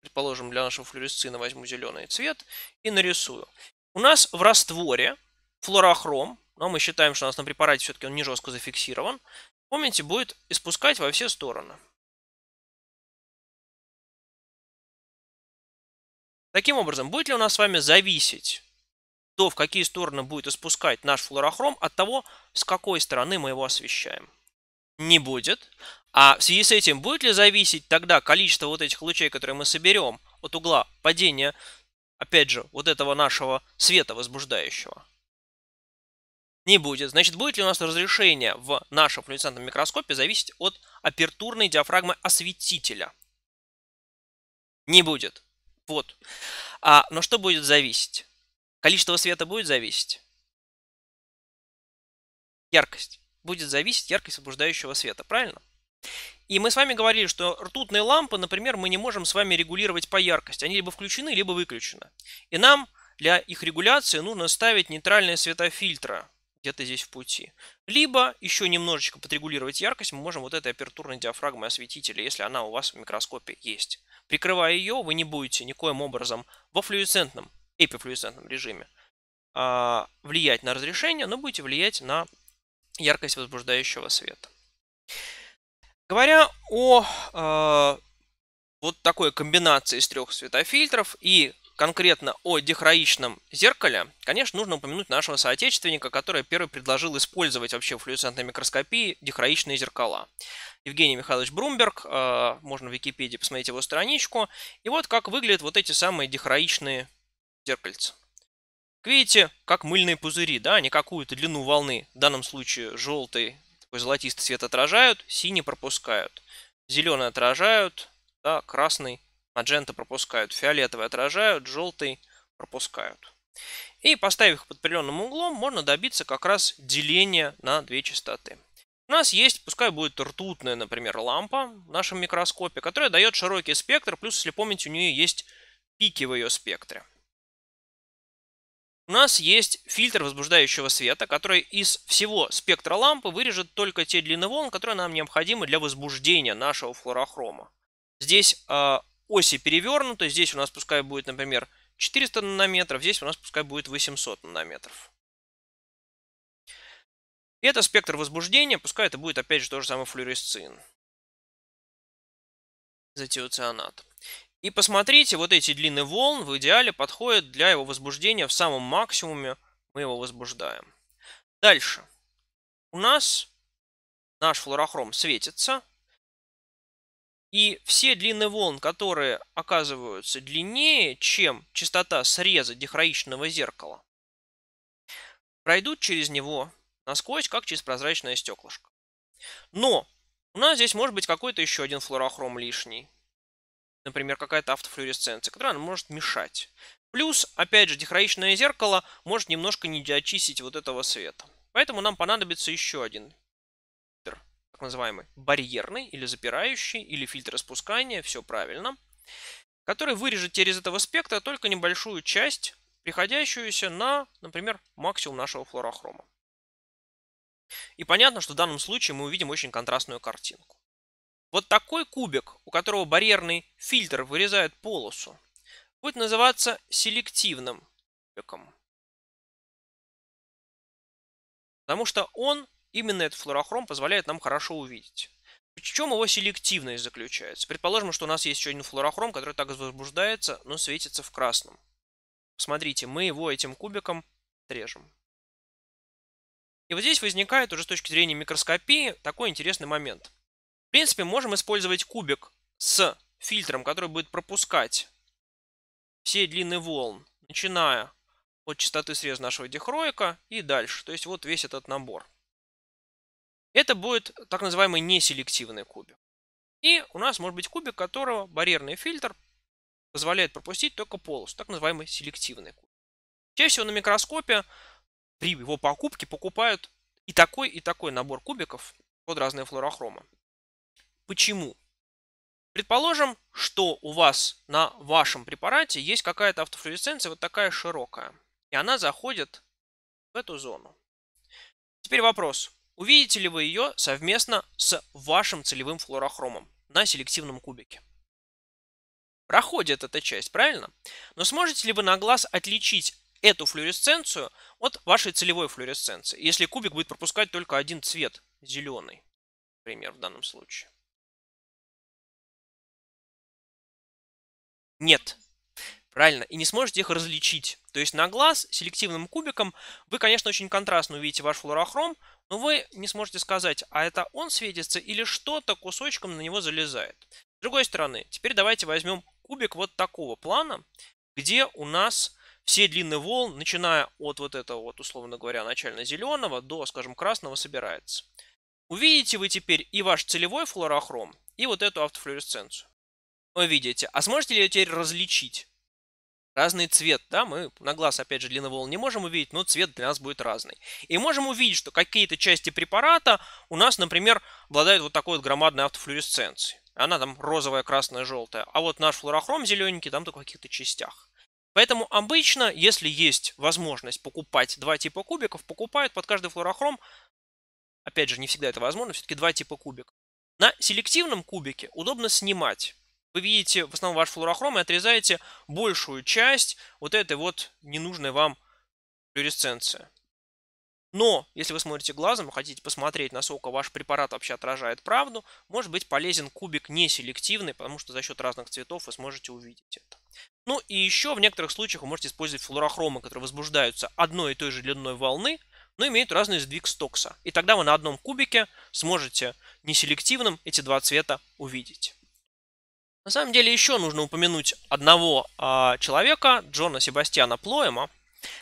предположим, для нашего флюоресцина возьму зеленый цвет и нарисую. У нас в растворе флуорохром, но мы считаем, что у нас на препарате все-таки он не жестко зафиксирован, помните, будет испускать во все стороны. Таким образом, будет ли у нас с вами зависеть то в какие стороны будет испускать наш флуорохром от того, с какой стороны мы его освещаем. Не будет. А в связи с этим будет ли зависеть тогда количество вот этих лучей, которые мы соберем от угла падения, опять же, вот этого нашего света возбуждающего? Не будет. Значит, будет ли у нас разрешение в нашем флуоресцентном микроскопе зависеть от апертурной диафрагмы осветителя? Не будет. Вот. А, но что будет зависеть? Количество света будет зависеть? Яркость. Будет зависеть яркость возбуждающего света, правильно? И мы с вами говорили, что ртутные лампы, например, мы не можем с вами регулировать по яркости. Они либо включены, либо выключены. И нам для их регуляции нужно ставить нейтральные светофильтра где-то здесь в пути. Либо еще немножечко подрегулировать яркость мы можем вот этой апертурной диафрагмой осветителя, если она у вас в микроскопе есть. Прикрывая ее, вы не будете никоим образом во флюоресцентном эпифлюоресцентном режиме а, влиять на разрешение, но будете влиять на яркость возбуждающего света. Говоря о э, вот такой комбинации из трех светофильтров и конкретно о дихроичном зеркале, конечно, нужно упомянуть нашего соотечественника, который первый предложил использовать вообще в флюоресцентной микроскопии дихроичные зеркала. Евгений Михайлович Брумберг, э, можно в Википедии посмотреть его страничку. И вот как выглядят вот эти самые дихроичные зеркальце. Видите, как мыльные пузыри, да, они а какую-то длину волны, в данном случае желтый, такой золотистый цвет отражают, синий пропускают, зеленый отражают, да, красный, маджента пропускают, фиолетовый отражают, желтый пропускают. И поставив их под определенным углом, можно добиться как раз деления на две частоты. У нас есть, пускай будет ртутная, например, лампа в нашем микроскопе, которая дает широкий спектр, плюс, если помните, у нее есть пики в ее спектре у нас есть фильтр возбуждающего света, который из всего спектра лампы вырежет только те длины волн, которые нам необходимы для возбуждения нашего флуорохрома. Здесь э, оси перевернуты, здесь у нас пускай будет, например, 400 нанометров, здесь у нас пускай будет 800 нанометров. это спектр возбуждения, пускай это будет опять же тот же самый флюоресцин. Затиоцианат. И посмотрите, вот эти длины волн в идеале подходят для его возбуждения в самом максимуме. Мы его возбуждаем. Дальше. У нас наш флуорохром светится. И все длины волн, которые оказываются длиннее, чем частота среза дихроичного зеркала, пройдут через него насквозь, как через прозрачное стеклышко. Но у нас здесь может быть какой-то еще один флуорохром лишний например, какая-то автофлюоресценция, которая может мешать. Плюс, опять же, дихроичное зеркало может немножко не очистить вот этого света. Поэтому нам понадобится еще один фильтр, так называемый барьерный или запирающий, или фильтр распускания, все правильно, который вырежет через этого спектра только небольшую часть, приходящуюся на, например, максимум нашего флорохрома. И понятно, что в данном случае мы увидим очень контрастную картинку. Вот такой кубик, у которого барьерный фильтр вырезает полосу, будет называться селективным кубиком. Потому что он, именно этот флуорохром, позволяет нам хорошо увидеть. В чем его селективность заключается? Предположим, что у нас есть еще один флуорохром, который также возбуждается, но светится в красном. Смотрите, мы его этим кубиком режем. И вот здесь возникает уже с точки зрения микроскопии такой интересный момент принципе, можем использовать кубик с фильтром, который будет пропускать все длины волн, начиная от частоты срез нашего дихроика и дальше. То есть вот весь этот набор. Это будет так называемый неселективный кубик. И у нас может быть кубик, которого барьерный фильтр позволяет пропустить только полосу, так называемый селективный кубик. Чаще всего на микроскопе при его покупке покупают и такой, и такой набор кубиков под разные флуорохромы. Почему? Предположим, что у вас на вашем препарате есть какая-то автофлюоресценция вот такая широкая, и она заходит в эту зону. Теперь вопрос. Увидите ли вы ее совместно с вашим целевым флуорохромом на селективном кубике? Проходит эта часть, правильно? Но сможете ли вы на глаз отличить эту флюоресценцию от вашей целевой флюоресценции, если кубик будет пропускать только один цвет, зеленый, например, в данном случае? нет. Правильно, и не сможете их различить. То есть на глаз селективным кубиком вы, конечно, очень контрастно увидите ваш флуорохром, но вы не сможете сказать, а это он светится или что-то кусочком на него залезает. С другой стороны, теперь давайте возьмем кубик вот такого плана, где у нас все длины волн, начиная от вот этого вот, условно говоря, начально зеленого до, скажем, красного собирается. Увидите вы теперь и ваш целевой флуорохром, и вот эту автофлюоресценцию. Вы видите. А сможете ли ее теперь различить? Разный цвет, да, мы на глаз, опять же, длины волн не можем увидеть, но цвет для нас будет разный. И можем увидеть, что какие-то части препарата у нас, например, обладают вот такой вот громадной автофлюоресценцией. Она там розовая, красная, желтая. А вот наш флорохром зелененький там только в каких-то частях. Поэтому обычно, если есть возможность покупать два типа кубиков, покупают под каждый флорохром, опять же, не всегда это возможно, все-таки два типа кубиков. На селективном кубике удобно снимать вы видите в основном ваш флуорохром и отрезаете большую часть вот этой вот ненужной вам флюоресценции. Но если вы смотрите глазом и хотите посмотреть, насколько ваш препарат вообще отражает правду, может быть полезен кубик неселективный, потому что за счет разных цветов вы сможете увидеть это. Ну и еще в некоторых случаях вы можете использовать флуорохромы, которые возбуждаются одной и той же длиной волны, но имеют разный сдвиг стокса. И тогда вы на одном кубике сможете неселективным эти два цвета увидеть. На самом деле еще нужно упомянуть одного э, человека, Джона Себастьяна Плоема,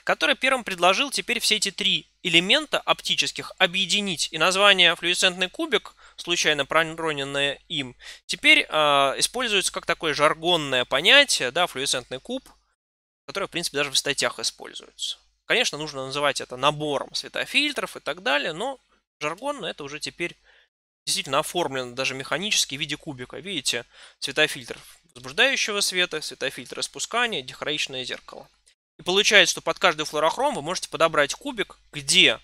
который первым предложил теперь все эти три элемента оптических объединить. И название «флюоресцентный кубик», случайно пророненное им, теперь э, используется как такое жаргонное понятие, да, «флюоресцентный куб», которое, в принципе, даже в статьях используется. Конечно, нужно называть это набором светофильтров и так далее, но жаргонно это уже теперь действительно оформлено даже механически в виде кубика. Видите, цветофильтр возбуждающего света, цветофильтр распускания, дихроичное зеркало. И получается, что под каждый флорохром вы можете подобрать кубик, где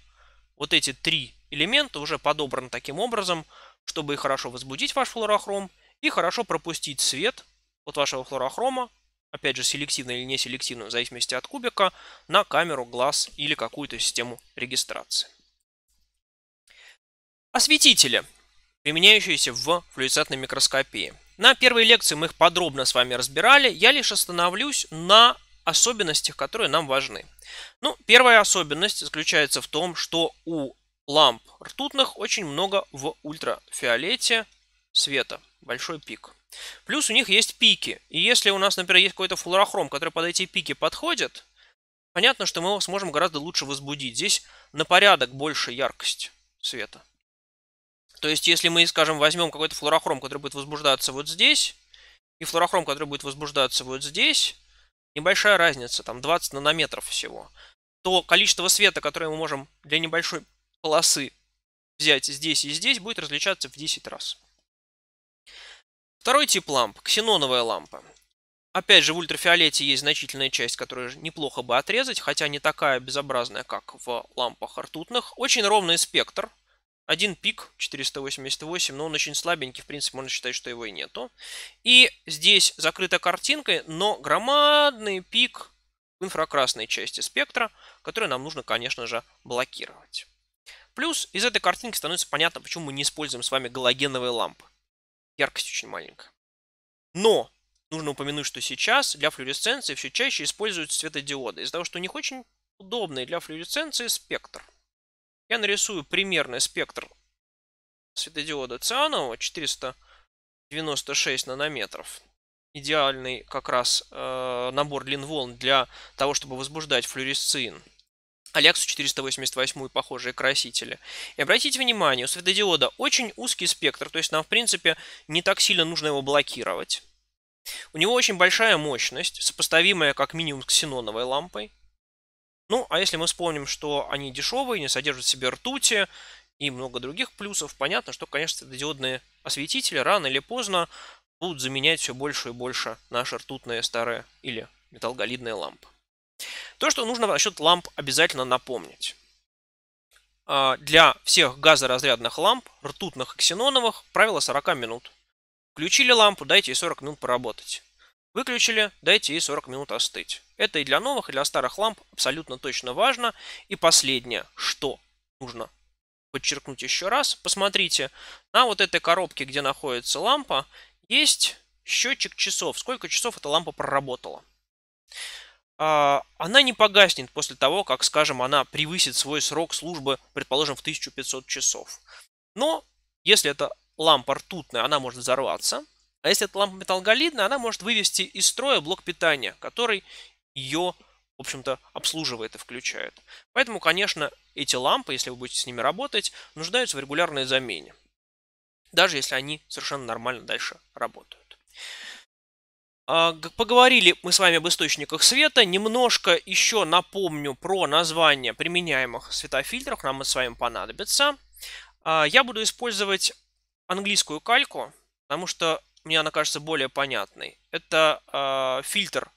вот эти три элемента уже подобраны таким образом, чтобы и хорошо возбудить ваш флорохром, и хорошо пропустить свет от вашего флорохрома, опять же, селективно или не селективно, в зависимости от кубика, на камеру, глаз или какую-то систему регистрации. Осветители применяющиеся в флуоресцентной микроскопии. На первой лекции мы их подробно с вами разбирали, я лишь остановлюсь на особенностях, которые нам важны. Ну, первая особенность заключается в том, что у ламп ртутных очень много в ультрафиолете света, большой пик. Плюс у них есть пики. И если у нас, например, есть какой-то флуорохром, который под эти пики подходит, понятно, что мы его сможем гораздо лучше возбудить. Здесь на порядок больше яркость света. То есть, если мы, скажем, возьмем какой-то флуорохром, который будет возбуждаться вот здесь, и флуорохром, который будет возбуждаться вот здесь, небольшая разница, там 20 нанометров всего, то количество света, которое мы можем для небольшой полосы взять здесь и здесь, будет различаться в 10 раз. Второй тип ламп – ксеноновая лампа. Опять же, в ультрафиолете есть значительная часть, которую неплохо бы отрезать, хотя не такая безобразная, как в лампах ртутных. Очень ровный спектр, один пик 488, но он очень слабенький, в принципе, можно считать, что его и нету. И здесь закрыта картинкой, но громадный пик в инфракрасной части спектра, который нам нужно, конечно же, блокировать. Плюс из этой картинки становится понятно, почему мы не используем с вами галогеновые лампы. Яркость очень маленькая. Но нужно упомянуть, что сейчас для флюоресценции все чаще используют светодиоды, из-за того, что у них очень удобный для флюоресценции спектр. Я нарисую примерный спектр светодиода цианового 496 нанометров. Идеальный как раз э, набор длин волн для того, чтобы возбуждать флюоресцин. Алексу 488 и похожие красители. И обратите внимание, у светодиода очень узкий спектр, то есть нам, в принципе, не так сильно нужно его блокировать. У него очень большая мощность, сопоставимая как минимум с ксеноновой лампой. Ну, а если мы вспомним, что они дешевые, не содержат в себе ртути и много других плюсов, понятно, что, конечно, светодиодные осветители рано или поздно будут заменять все больше и больше наши ртутные старые или металлголидные лампы. То, что нужно насчет ламп обязательно напомнить. А, для всех газоразрядных ламп, ртутных и ксеноновых, правило 40 минут. Включили лампу, дайте ей 40 минут поработать. Выключили, дайте ей 40 минут остыть. Это и для новых, и для старых ламп абсолютно точно важно. И последнее, что нужно подчеркнуть еще раз. Посмотрите, на вот этой коробке, где находится лампа, есть счетчик часов. Сколько часов эта лампа проработала? А, она не погаснет после того, как, скажем, она превысит свой срок службы, предположим, в 1500 часов. Но если эта лампа ртутная, она может взорваться – а если эта лампа металлоголидная, она может вывести из строя блок питания, который ее, в общем-то, обслуживает и включает. Поэтому, конечно, эти лампы, если вы будете с ними работать, нуждаются в регулярной замене. Даже если они совершенно нормально дальше работают. А, поговорили мы с вами об источниках света. Немножко еще напомню про название применяемых светофильтров. Нам это с вами понадобится. А, я буду использовать английскую кальку, потому что мне она кажется более понятной. Это э, фильтр,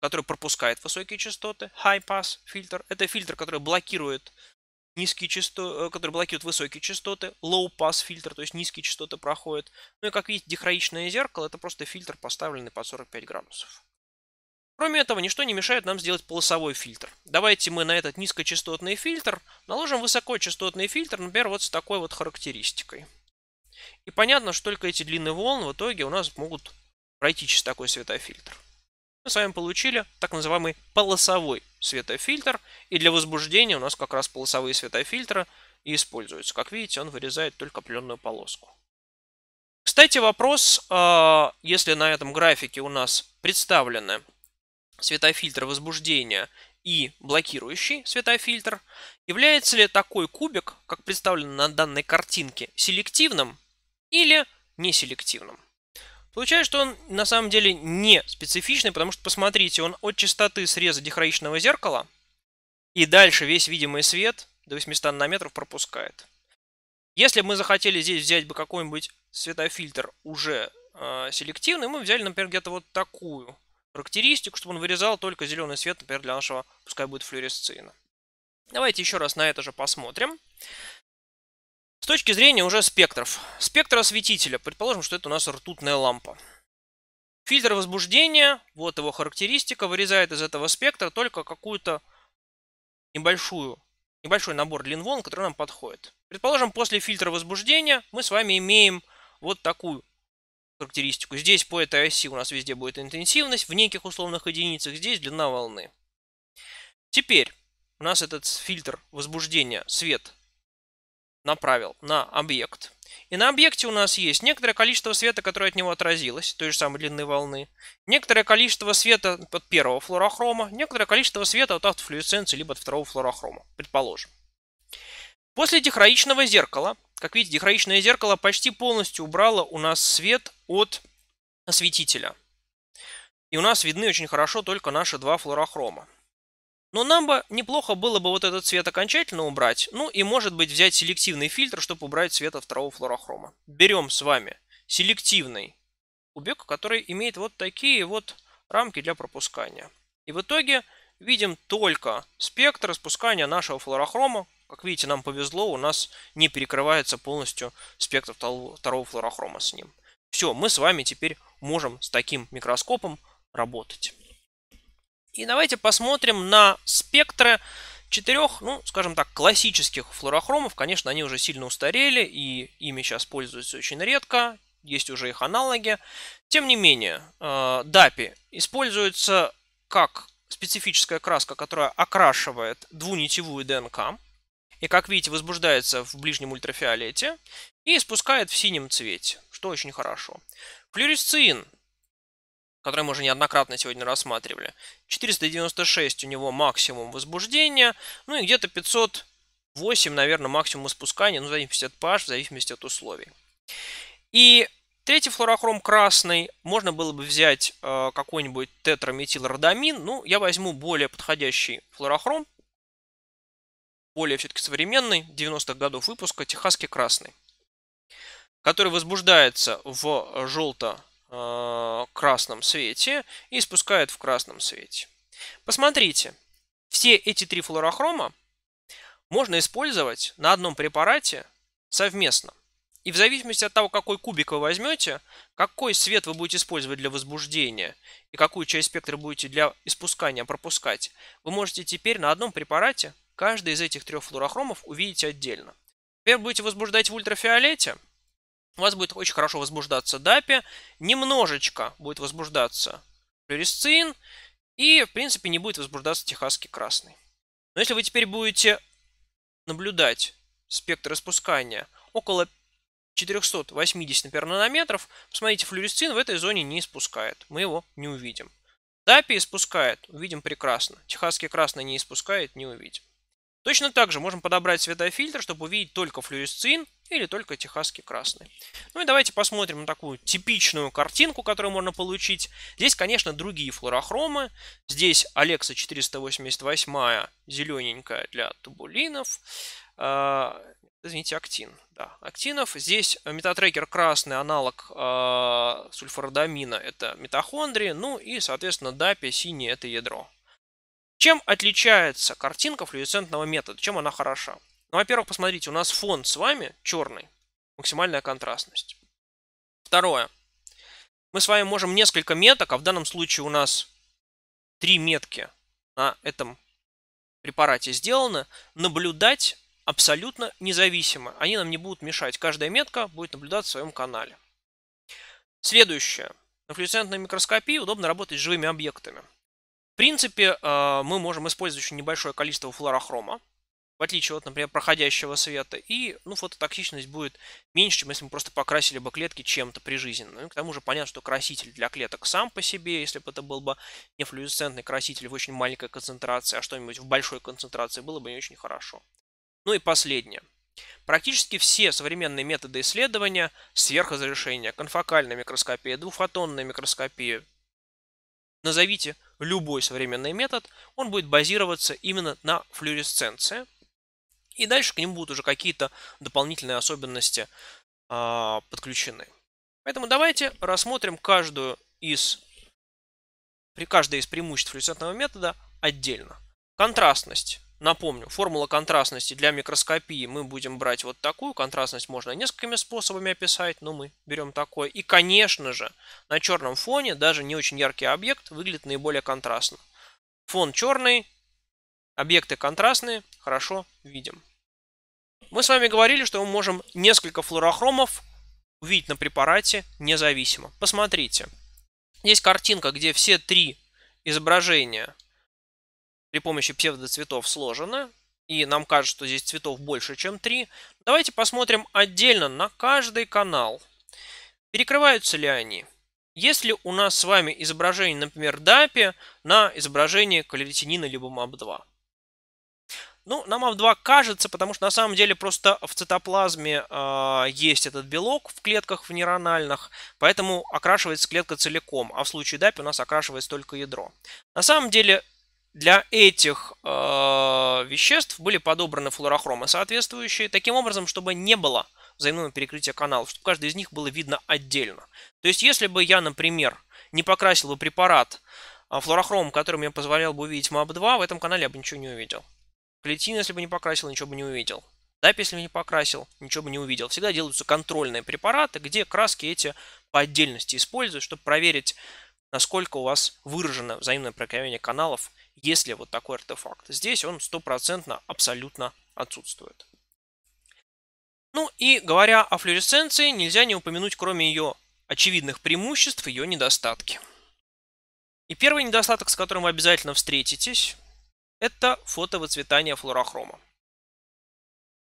который пропускает высокие частоты, high pass фильтр. Это фильтр, который блокирует низкие частоты, э, который блокирует высокие частоты, low pass фильтр, то есть низкие частоты проходят. Ну и как видите, дихроичное зеркало это просто фильтр, поставленный под 45 градусов. Кроме этого, ничто не мешает нам сделать полосовой фильтр. Давайте мы на этот низкочастотный фильтр наложим высокочастотный фильтр, например, вот с такой вот характеристикой. И понятно, что только эти длинные волны в итоге у нас могут пройти через такой светофильтр. Мы с вами получили так называемый полосовой светофильтр, и для возбуждения у нас как раз полосовые светофильтры и используются. Как видите, он вырезает только пленную полоску. Кстати, вопрос, а, если на этом графике у нас представлены светофильтр возбуждения и блокирующий светофильтр, является ли такой кубик, как представлен на данной картинке, селективным или неселективным. Получается, что он на самом деле не специфичный, потому что, посмотрите, он от частоты среза дихроичного зеркала и дальше весь видимый свет до 800 нанометров пропускает. Если бы мы захотели здесь взять бы какой-нибудь светофильтр уже э, селективный, мы взяли, например, где-то вот такую характеристику, чтобы он вырезал только зеленый свет, например, для нашего, пускай будет флюоресцина. Давайте еще раз на это же посмотрим. С точки зрения уже спектров. Спектр осветителя. Предположим, что это у нас ртутная лампа. Фильтр возбуждения, вот его характеристика, вырезает из этого спектра только какую-то небольшую, небольшой набор длин волн, который нам подходит. Предположим, после фильтра возбуждения мы с вами имеем вот такую характеристику. Здесь по этой оси у нас везде будет интенсивность в неких условных единицах, здесь длина волны. Теперь у нас этот фильтр возбуждения свет направил на объект. И на объекте у нас есть некоторое количество света, которое от него отразилось, той же самой длины волны, некоторое количество света от первого флуорохрома, некоторое количество света от автофлюоресценции либо от второго флуорохрома, предположим. После дихроичного зеркала, как видите, дихроичное зеркало почти полностью убрало у нас свет от осветителя. И у нас видны очень хорошо только наши два флуорохрома. Но нам бы неплохо было бы вот этот цвет окончательно убрать, ну и может быть взять селективный фильтр, чтобы убрать цвета второго флорохрома. Берем с вами селективный кубик, который имеет вот такие вот рамки для пропускания. И в итоге видим только спектр распускания нашего флорохрома. Как видите, нам повезло, у нас не перекрывается полностью спектр второго флорохрома с ним. Все, мы с вами теперь можем с таким микроскопом работать. И давайте посмотрим на спектры четырех, ну, скажем так, классических флорохромов. Конечно, они уже сильно устарели, и ими сейчас пользуются очень редко. Есть уже их аналоги. Тем не менее, DAPI э, а используется как специфическая краска, которая окрашивает двунитевую ДНК. И, как видите, возбуждается в ближнем ультрафиолете и испускает в синем цвете, что очень хорошо. Флюоресцин который мы уже неоднократно сегодня рассматривали. 496 у него максимум возбуждения, ну и где-то 508, наверное, максимум спускания, ну, в зависимости от pH, в зависимости от условий. И Третий флорохром красный. Можно было бы взять э, какой-нибудь тетраметилродамин. Ну, я возьму более подходящий флорохром. Более все-таки современный, 90-х годов выпуска, техасский красный. Который возбуждается в желто Э, красном свете и спускает в красном свете. Посмотрите, все эти три флуорохрома можно использовать на одном препарате совместно. И в зависимости от того, какой кубик вы возьмете, какой свет вы будете использовать для возбуждения и какую часть спектра будете для испускания пропускать, вы можете теперь на одном препарате каждый из этих трех флуорохромов увидеть отдельно. Теперь будете возбуждать в ультрафиолете, у вас будет очень хорошо возбуждаться дапи, немножечко будет возбуждаться флюоресцин, и, в принципе, не будет возбуждаться техасский красный. Но если вы теперь будете наблюдать спектр испускания около 480, нанометров, посмотрите, флюоресцин в этой зоне не испускает. Мы его не увидим. Дапи испускает, увидим прекрасно. Техасский красный не испускает, не увидим. Точно так же можем подобрать светофильтр, чтобы увидеть только флюоресцин или только техасский красный. Ну и давайте посмотрим на такую типичную картинку, которую можно получить. Здесь, конечно, другие флорохромы. Здесь Alexa 488 зелененькая для тубулинов. А, извините, актин. Да, актинов. Здесь метатрекер красный, аналог а, сульфородамина, это митохондрии. Ну и, соответственно, дапия синий, это ядро. Чем отличается картинка флюоресцентного метода? Чем она хороша? Ну, во-первых, посмотрите, у нас фон с вами черный, максимальная контрастность. Второе. Мы с вами можем несколько меток, а в данном случае у нас три метки на этом препарате сделаны, наблюдать абсолютно независимо. Они нам не будут мешать. Каждая метка будет наблюдаться в своем канале. Следующее. На флюоресцентной микроскопии удобно работать с живыми объектами. В принципе, э, мы можем использовать очень небольшое количество флорохрома, в отличие от, например, проходящего света, и ну, фототоксичность будет меньше, чем если мы просто покрасили бы клетки чем-то прижизненно. Ну, к тому же понятно, что краситель для клеток сам по себе, если бы это был бы не флюоресцентный краситель в очень маленькой концентрации, а что-нибудь в большой концентрации, было бы не очень хорошо. Ну и последнее. Практически все современные методы исследования сверхразрешения, конфокальная микроскопия, двухфотонная микроскопия, Назовите любой современный метод, он будет базироваться именно на флюоресценции. И дальше к ним будут уже какие-то дополнительные особенности э, подключены. Поэтому давайте рассмотрим каждую из, при каждой из преимуществ флюоресцентного метода отдельно. Контрастность Напомню, формула контрастности для микроскопии мы будем брать вот такую. Контрастность можно несколькими способами описать, но мы берем такое. И, конечно же, на черном фоне даже не очень яркий объект выглядит наиболее контрастно. Фон черный, объекты контрастные, хорошо видим. Мы с вами говорили, что мы можем несколько флуорохромов увидеть на препарате независимо. Посмотрите. Здесь картинка, где все три изображения – при помощи псевдоцветов сложены, и нам кажется, что здесь цветов больше, чем 3. Давайте посмотрим отдельно на каждый канал. Перекрываются ли они? Если у нас с вами изображение, например, DAPI на изображение клеветинина либо MAP2. Ну, на MAP2 кажется, потому что на самом деле просто в цитоплазме э, есть этот белок в клетках в нейрональных, поэтому окрашивается клетка целиком, а в случае DAPI у нас окрашивается только ядро. На самом деле для этих э, веществ были подобраны флорохромы соответствующие, таким образом, чтобы не было взаимного перекрытия каналов, чтобы каждый из них было видно отдельно. То есть, если бы я, например, не покрасил бы препарат э, флорохром, который мне позволял бы увидеть MAP2, в этом канале я бы ничего не увидел. Клетин, если бы не покрасил, ничего бы не увидел. Тапь, если бы не покрасил, ничего бы не увидел. Всегда делаются контрольные препараты, где краски эти по отдельности используют, чтобы проверить, насколько у вас выражено взаимное проникновение каналов если вот такой артефакт. Здесь он стопроцентно абсолютно отсутствует. Ну и говоря о флюоресценции, нельзя не упомянуть, кроме ее очевидных преимуществ, ее недостатки. И первый недостаток, с которым вы обязательно встретитесь, это фотовыцветание флуорохрома.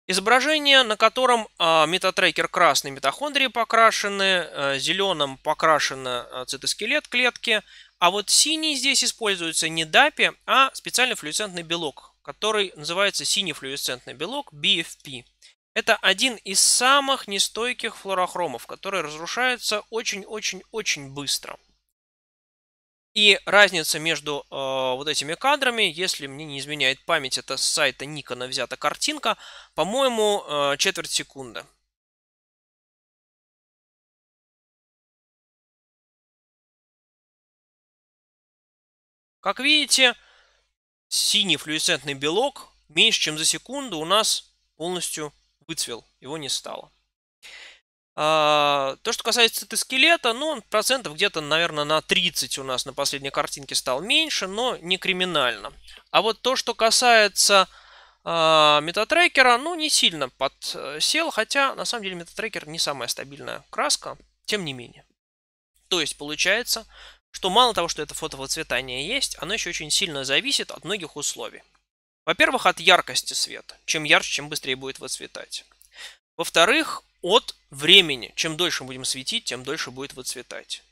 Изображение, на котором а, метатрекер красный митохондрии покрашены, а, зеленым покрашен а, цитоскелет клетки, а вот синий здесь используется не DAPI, а специальный флуоресцентный белок, который называется синий флуоресцентный белок BFP. Это один из самых нестойких флуорохромов, который разрушается очень-очень-очень быстро. И разница между э, вот этими кадрами, если мне не изменяет память, это с сайта Никона взята картинка, по-моему, э, четверть секунды. Как видите, синий флюоресцентный белок меньше, чем за секунду у нас полностью выцвел, его не стало. А, то, что касается цитоскелета, ну, он процентов где-то, наверное, на 30 у нас на последней картинке стал меньше, но не криминально. А вот то, что касается э, метатрекера, ну, не сильно подсел, хотя, на самом деле, метатрекер не самая стабильная краска, тем не менее. То есть, получается, что мало того, что это фотовыцветание есть, оно еще очень сильно зависит от многих условий. Во-первых, от яркости света. Чем ярче, чем быстрее будет выцветать. Во-вторых, от времени. Чем дольше будем светить, тем дольше будет выцветать.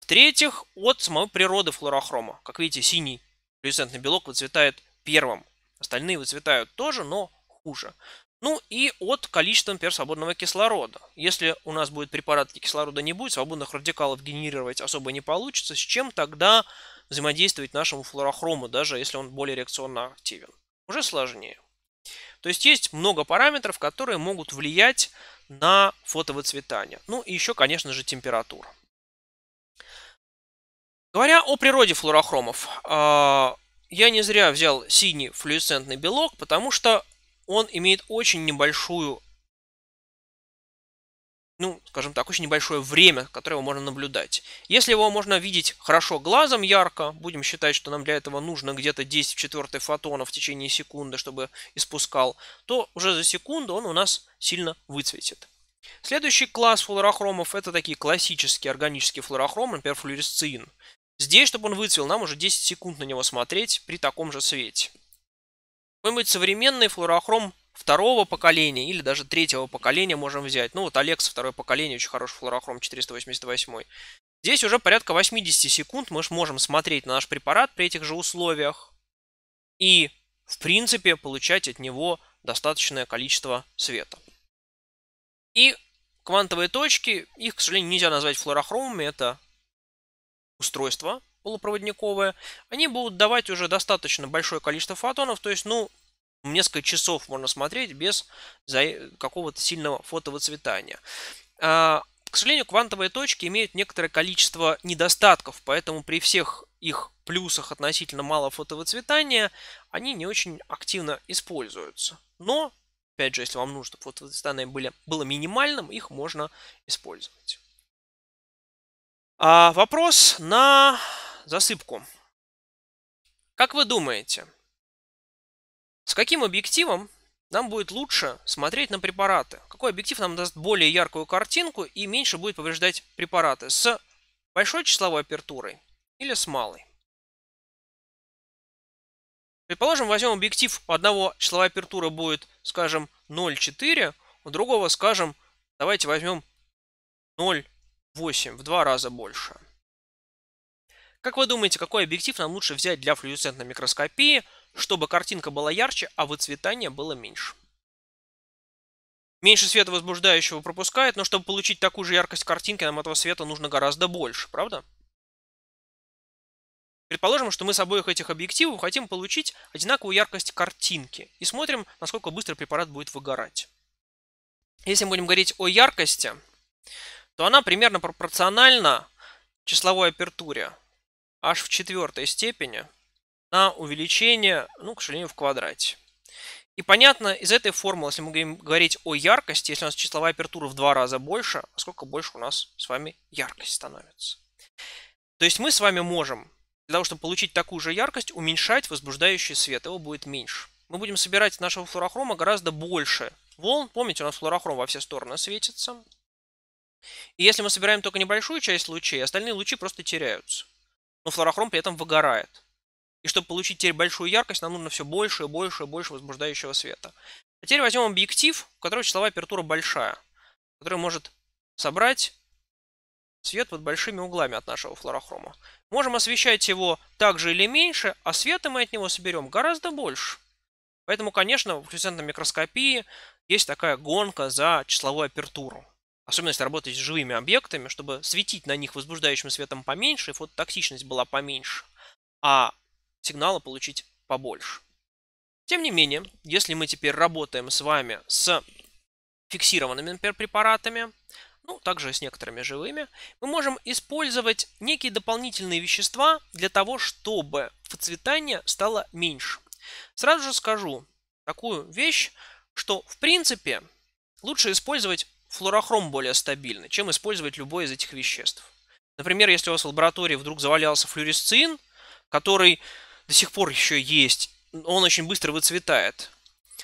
В-третьих, от самой природы флуорохрома. Как видите, синий люцентный белок выцветает первым. Остальные выцветают тоже, но хуже. Ну и от количества, например, свободного кислорода. Если у нас будет препарат, кислорода не будет, свободных радикалов генерировать особо не получится, с чем тогда взаимодействовать нашему флорохрому, даже если он более реакционно активен. Уже сложнее. То есть есть много параметров, которые могут влиять на фотовыцветание. Ну и еще, конечно же, температура. Говоря о природе флорохромов, а, я не зря взял синий флуоресцентный белок, потому что он имеет очень небольшую, ну, скажем так, очень небольшое время, которое его можно наблюдать. Если его можно видеть хорошо глазом ярко, будем считать, что нам для этого нужно где-то 10 в четвертой фотона в течение секунды, чтобы испускал, то уже за секунду он у нас сильно выцветит. Следующий класс флуорохромов это такие классические органические флуорохромы, например, флуоресцин. Здесь, чтобы он выцвел, нам уже 10 секунд на него смотреть при таком же свете. Может нибудь современный флуорохром второго поколения или даже третьего поколения можем взять. Ну вот Алекс второе поколение, очень хороший флуорохром 488. Здесь уже порядка 80 секунд мы можем смотреть на наш препарат при этих же условиях и, в принципе, получать от него достаточное количество света. И квантовые точки, их, к сожалению, нельзя назвать флуорохромами, это устройство полупроводниковые, они будут давать уже достаточно большое количество фотонов, то есть, ну, несколько часов можно смотреть без э, какого-то сильного фотовыцветания. А, к сожалению, квантовые точки имеют некоторое количество недостатков, поэтому при всех их плюсах относительно мало фотовыцветания, они не очень активно используются. Но, опять же, если вам нужно, чтобы фотовыцветание были, было минимальным, их можно использовать. А вопрос на засыпку. Как вы думаете, с каким объективом нам будет лучше смотреть на препараты? Какой объектив нам даст более яркую картинку и меньше будет повреждать препараты? С большой числовой апертурой или с малой? Предположим, возьмем объектив, у одного числовая апертура будет, скажем, 0,4, у другого, скажем, давайте возьмем 0,8, в два раза больше. Как вы думаете, какой объектив нам лучше взять для фluоресцентной микроскопии, чтобы картинка была ярче, а выцветание было меньше? Меньше света возбуждающего пропускает, но чтобы получить такую же яркость картинки, нам этого света нужно гораздо больше, правда? Предположим, что мы с обоих этих объективов хотим получить одинаковую яркость картинки и смотрим, насколько быстро препарат будет выгорать. Если мы будем говорить о яркости, то она примерно пропорциональна числовой апертуре аж в четвертой степени на увеличение, ну, к сожалению, в квадрате. И понятно, из этой формулы, если мы будем говорить о яркости, если у нас числовая апертура в два раза больше, а сколько больше у нас с вами яркость становится. То есть мы с вами можем, для того, чтобы получить такую же яркость, уменьшать возбуждающий свет, его будет меньше. Мы будем собирать нашего флуорохрома гораздо больше волн. Помните, у нас флуорохром во все стороны светится. И если мы собираем только небольшую часть лучей, остальные лучи просто теряются но флорохром при этом выгорает. И чтобы получить теперь большую яркость, нам нужно все больше и больше и больше возбуждающего света. А теперь возьмем объектив, у которого числовая апертура большая, который может собрать свет под большими углами от нашего флорохрома. Можем освещать его так же или меньше, а света мы от него соберем гораздо больше. Поэтому, конечно, в флюоресцентной микроскопии есть такая гонка за числовую апертуру особенность работать с живыми объектами, чтобы светить на них возбуждающим светом поменьше, и фототоксичность была поменьше, а сигнала получить побольше. Тем не менее, если мы теперь работаем с вами с фиксированными, например, препаратами, ну, также с некоторыми живыми, мы можем использовать некие дополнительные вещества для того, чтобы выцветание стало меньше. Сразу же скажу такую вещь, что, в принципе, лучше использовать флуорохром более стабильный, чем использовать любое из этих веществ. Например, если у вас в лаборатории вдруг завалялся флюоресцин, который до сих пор еще есть, он очень быстро выцветает,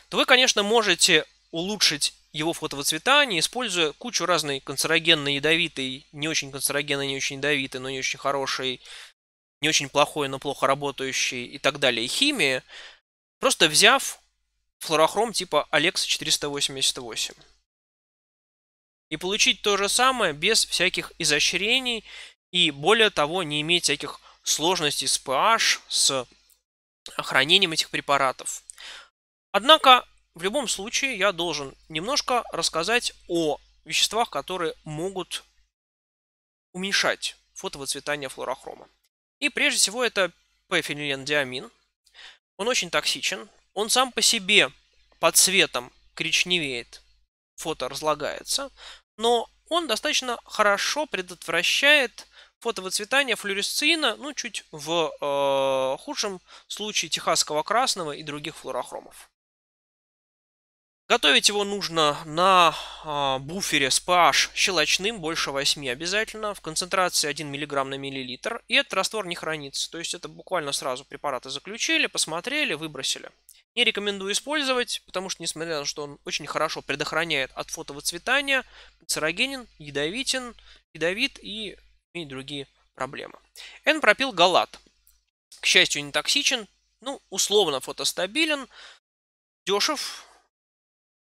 то вы, конечно, можете улучшить его фотовыцветание, используя кучу разной канцерогенной, ядовитой, не очень канцерогенной, не очень ядовитой, но не очень хорошей, не очень плохой, но плохо работающей и так далее химии, просто взяв флуорохром типа Alexa 488 и получить то же самое без всяких изощрений и более того не иметь всяких сложностей с pH, с хранением этих препаратов. Однако в любом случае я должен немножко рассказать о веществах, которые могут уменьшать фотовыцветание флуорохрома. И прежде всего это p Он очень токсичен. Он сам по себе под цветом коричневеет фото разлагается, но он достаточно хорошо предотвращает фотовыцветание флюоресцина, ну, чуть в э, худшем случае техасского красного и других флуорохромов. Готовить его нужно на э, буфере с pH щелочным, больше 8 обязательно, в концентрации 1 мг на миллилитр. И этот раствор не хранится, то есть это буквально сразу препараты заключили, посмотрели, выбросили. Не рекомендую использовать, потому что, несмотря на то, что он очень хорошо предохраняет от фотовыцветания, канцерогенен, ядовитен, ядовит и имеет другие проблемы. N-пропил галат. К счастью, не токсичен, ну, условно фотостабилен, дешев,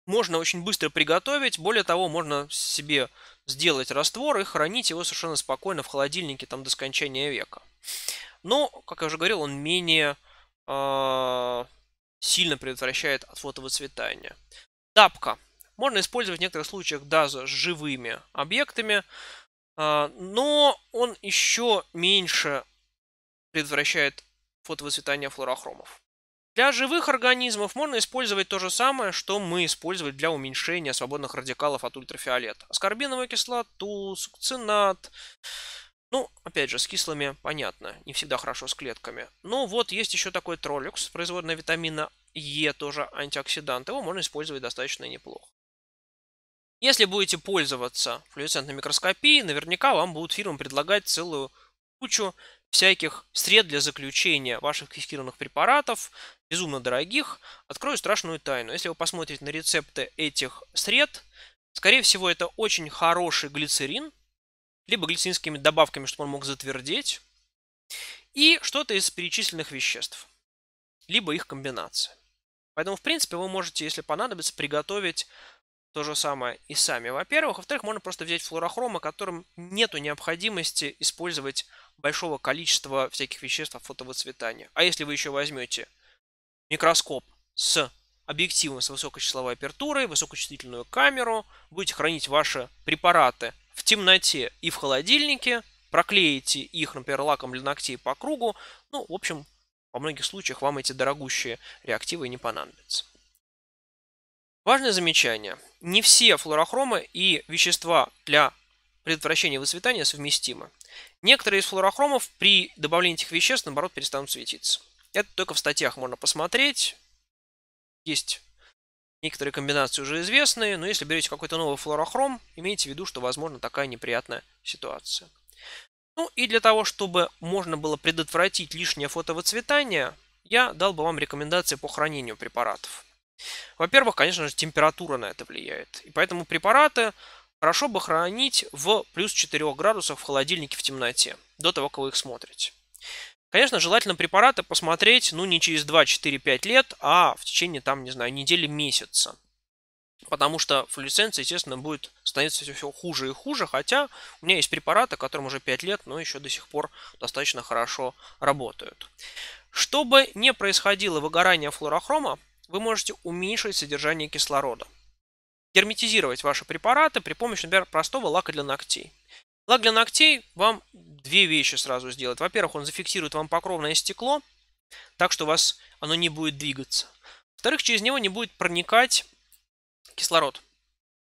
можно очень быстро приготовить. Более того, можно себе сделать раствор и хранить его совершенно спокойно в холодильнике там до скончания века. Но, как я уже говорил, он менее а, сильно предотвращает от фотовыцветания. Тапка. Можно использовать в некоторых случаях даже с живыми объектами, а, но он еще меньше предотвращает фотовыцветание флуорохромов. Для живых организмов можно использовать то же самое, что мы использовали для уменьшения свободных радикалов от ультрафиолета. Аскорбиновую кислоту, сукцинат, ну, опять же, с кислыми понятно, не всегда хорошо с клетками. Ну вот есть еще такой троллюкс, производная витамина Е, тоже антиоксидант. Его можно использовать достаточно неплохо. Если будете пользоваться флуоресцентной микроскопией, наверняка вам будут фирмы предлагать целую кучу всяких средств для заключения ваших фиксированных препаратов, безумно дорогих. Открою страшную тайну. Если вы посмотрите на рецепты этих средств, скорее всего, это очень хороший глицерин, либо глицинскими добавками, чтобы он мог затвердеть, и что-то из перечисленных веществ, либо их комбинация. Поэтому, в принципе, вы можете, если понадобится, приготовить то же самое и сами. Во-первых, во-вторых, можно просто взять флуорохрома, которым нет необходимости использовать большого количества всяких веществ от фотовыцветания. А если вы еще возьмете микроскоп с объективом с высокочисловой апертурой, высокочувствительную камеру, будете хранить ваши препараты в темноте и в холодильнике, проклеите их, например, лаком для ногтей по кругу. Ну, в общем, во многих случаях вам эти дорогущие реактивы не понадобятся. Важное замечание. Не все флуорохромы и вещества для предотвращения выцветания совместимы. Некоторые из флуорохромов при добавлении этих веществ, наоборот, перестанут светиться. Это только в статьях можно посмотреть. Есть Некоторые комбинации уже известные, но если берете какой-то новый флорохром, имейте в виду, что возможно такая неприятная ситуация. Ну и для того, чтобы можно было предотвратить лишнее фотовыцветание, я дал бы вам рекомендации по хранению препаратов. Во-первых, конечно же, температура на это влияет. И поэтому препараты хорошо бы хранить в плюс 4 градусах в холодильнике в темноте, до того, как вы их смотрите. Конечно, желательно препараты посмотреть, ну, не через 2-4-5 лет, а в течение, там, не знаю, недели, месяца. Потому что флюоресценция, естественно, будет становиться все, все хуже и хуже, хотя у меня есть препараты, которым уже 5 лет, но еще до сих пор достаточно хорошо работают. Чтобы не происходило выгорание флорохрома, вы можете уменьшить содержание кислорода. Герметизировать ваши препараты при помощи, например, простого лака для ногтей. Лак для ногтей вам две вещи сразу сделать. Во-первых, он зафиксирует вам покровное стекло, так что у вас оно не будет двигаться. Во-вторых, через него не будет проникать кислород.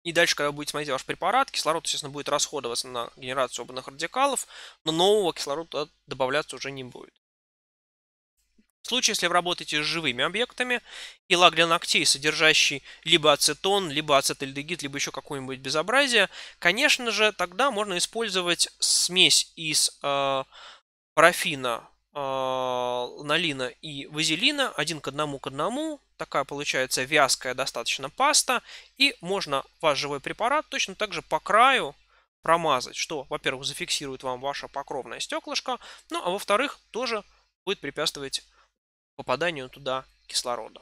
И дальше, когда вы будете смотреть ваш препарат, кислород, естественно, будет расходоваться на генерацию обных радикалов, но нового кислорода добавляться уже не будет. В случае, если вы работаете с живыми объектами, и лак для ногтей, содержащий либо ацетон, либо ацетальдегид, либо еще какое-нибудь безобразие, конечно же, тогда можно использовать смесь из э, парафина, э, налина и вазелина один к одному к одному. Такая получается вязкая достаточно паста. И можно ваш живой препарат точно так же по краю промазать, что, во-первых, зафиксирует вам ваше покровное стеклышко, ну, а во-вторых, тоже будет препятствовать попаданию туда кислорода.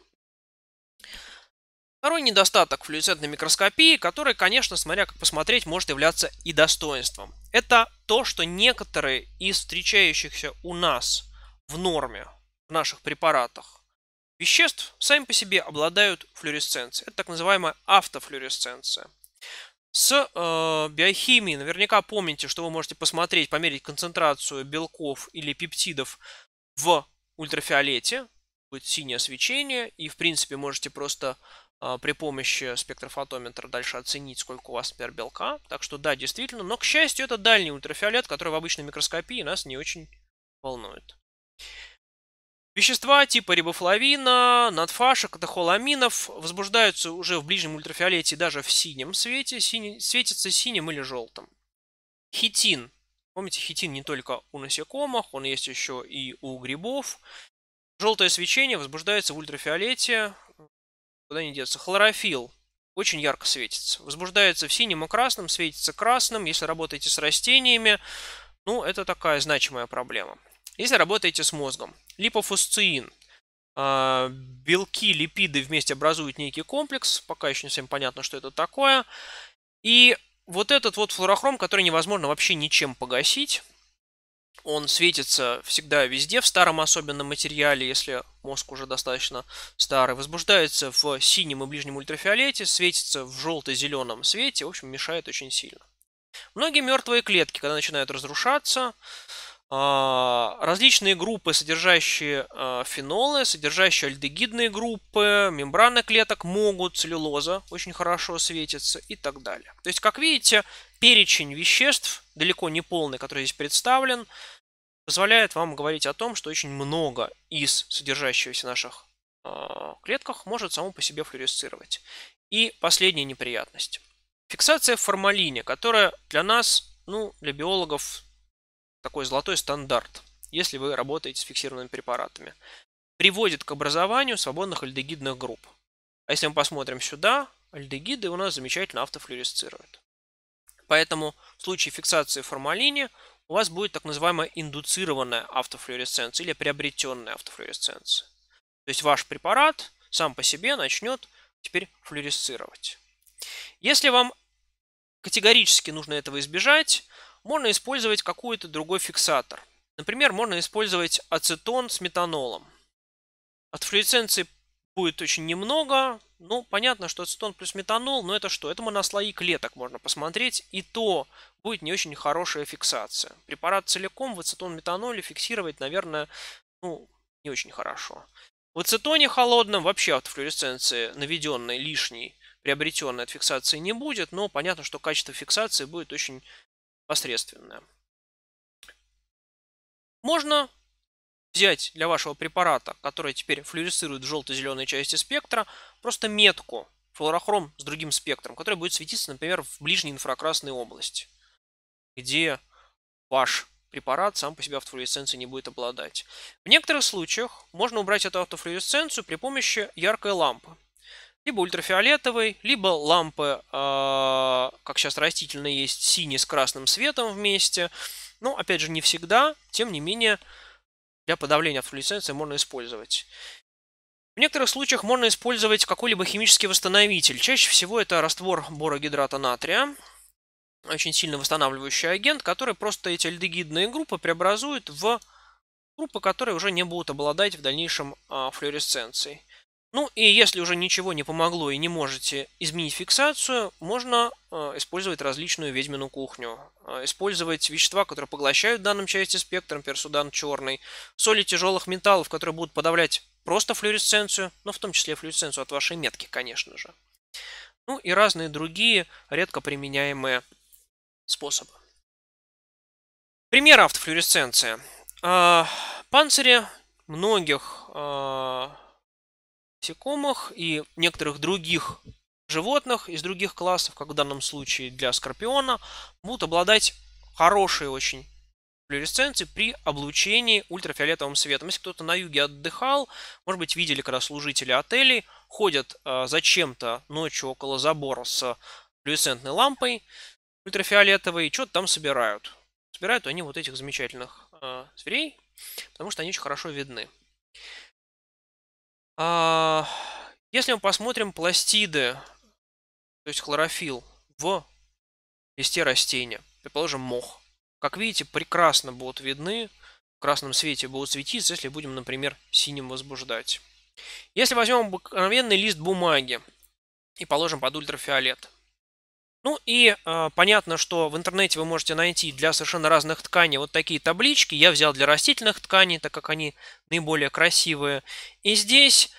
Второй недостаток флюоресцентной микроскопии, который, конечно, смотря как посмотреть, может являться и достоинством. Это то, что некоторые из встречающихся у нас в норме, в наших препаратах, веществ сами по себе обладают флюоресценцией. Это так называемая автофлюоресценция. С э, биохимией наверняка помните, что вы можете посмотреть, померить концентрацию белков или пептидов в ультрафиолете будет синее свечение, и в принципе можете просто э, при помощи спектрофотометра дальше оценить, сколько у вас, например, белка. Так что да, действительно, но, к счастью, это дальний ультрафиолет, который в обычной микроскопии нас не очень волнует. Вещества типа рибофлавина, надфашек, холаминов, возбуждаются уже в ближнем ультрафиолете даже в синем свете, сине, светится синим или желтым. Хитин Помните, хитин не только у насекомых, он есть еще и у грибов. Желтое свечение возбуждается в ультрафиолете. Куда не деться? Хлорофилл очень ярко светится. Возбуждается в синем и красном, светится красным. Если работаете с растениями, ну, это такая значимая проблема. Если работаете с мозгом, липофусциин. А, белки, липиды вместе образуют некий комплекс. Пока еще не всем понятно, что это такое. И вот этот вот флорохром, который невозможно вообще ничем погасить, он светится всегда везде, в старом особенном материале, если мозг уже достаточно старый, возбуждается в синем и ближнем ультрафиолете, светится в желто-зеленом свете, в общем, мешает очень сильно. Многие мертвые клетки, когда начинают разрушаться, а, различные группы, содержащие а, фенолы, содержащие альдегидные группы, мембраны клеток могут, целлюлоза очень хорошо светится и так далее. То есть, как видите, перечень веществ, далеко не полный, который здесь представлен, позволяет вам говорить о том, что очень много из содержащегося в наших а, клетках может само по себе флюоресцировать. И последняя неприятность. Фиксация в формалине, которая для нас, ну, для биологов такой золотой стандарт, если вы работаете с фиксированными препаратами. Приводит к образованию свободных альдегидных групп. А если мы посмотрим сюда, альдегиды у нас замечательно автофлюоресцируют. Поэтому в случае фиксации формалине у вас будет так называемая индуцированная автофлюоресценция или приобретенная автофлюоресценция. То есть ваш препарат сам по себе начнет теперь флюоресцировать. Если вам категорически нужно этого избежать, можно использовать какой-то другой фиксатор. Например, можно использовать ацетон с метанолом. От флюоресценции будет очень немного. Ну, понятно, что ацетон плюс метанол, но это что? Это мы на слои клеток можно посмотреть, и то будет не очень хорошая фиксация. Препарат целиком в ацетон-метаноле фиксировать, наверное, ну, не очень хорошо. В ацетоне холодном вообще от флюоресценции наведенной лишней, приобретенной от фиксации не будет, но понятно, что качество фиксации будет очень посредственная. Можно взять для вашего препарата, который теперь флюоресцирует в желто-зеленой части спектра, просто метку флуорохром с другим спектром, который будет светиться, например, в ближней инфракрасной области, где ваш препарат сам по себе автофлюоресценции не будет обладать. В некоторых случаях можно убрать эту автофлюоресценцию при помощи яркой лампы либо ультрафиолетовый, либо лампы, а, как сейчас растительно есть, синий с красным светом вместе. Но, опять же, не всегда, тем не менее, для подавления флуоресценции можно использовать. В некоторых случаях можно использовать какой-либо химический восстановитель. Чаще всего это раствор борогидрата натрия, очень сильно восстанавливающий агент, который просто эти альдегидные группы преобразует в группы, которые уже не будут обладать в дальнейшем а, флуоресценцией. Ну и если уже ничего не помогло и не можете изменить фиксацию, можно э, использовать различную ведьмину кухню. Э, использовать вещества, которые поглощают в данном части спектра, например, черный, соли тяжелых металлов, которые будут подавлять просто флюоресценцию, но в том числе флюоресценцию от вашей метки, конечно же. Ну и разные другие редко применяемые способы. Пример автофлюоресценции. Э, Панцири многих насекомых и некоторых других животных из других классов, как в данном случае для скорпиона, будут обладать хорошей очень флюоресценции при облучении ультрафиолетовым светом. Если кто-то на юге отдыхал, может быть, видели, когда служители отелей ходят э, зачем-то ночью около забора с флюоресцентной лампой ультрафиолетовой и что-то там собирают. Собирают они вот этих замечательных э, зверей, потому что они очень хорошо видны. А, если мы посмотрим пластиды, то есть хлорофилл в листе растения, предположим, мох. Как видите, прекрасно будут видны, в красном свете будут светиться, если будем, например, синим возбуждать. Если возьмем обыкновенный лист бумаги и положим под ультрафиолет, ну и э, понятно, что в интернете вы можете найти для совершенно разных тканей вот такие таблички. Я взял для растительных тканей, так как они наиболее красивые. И здесь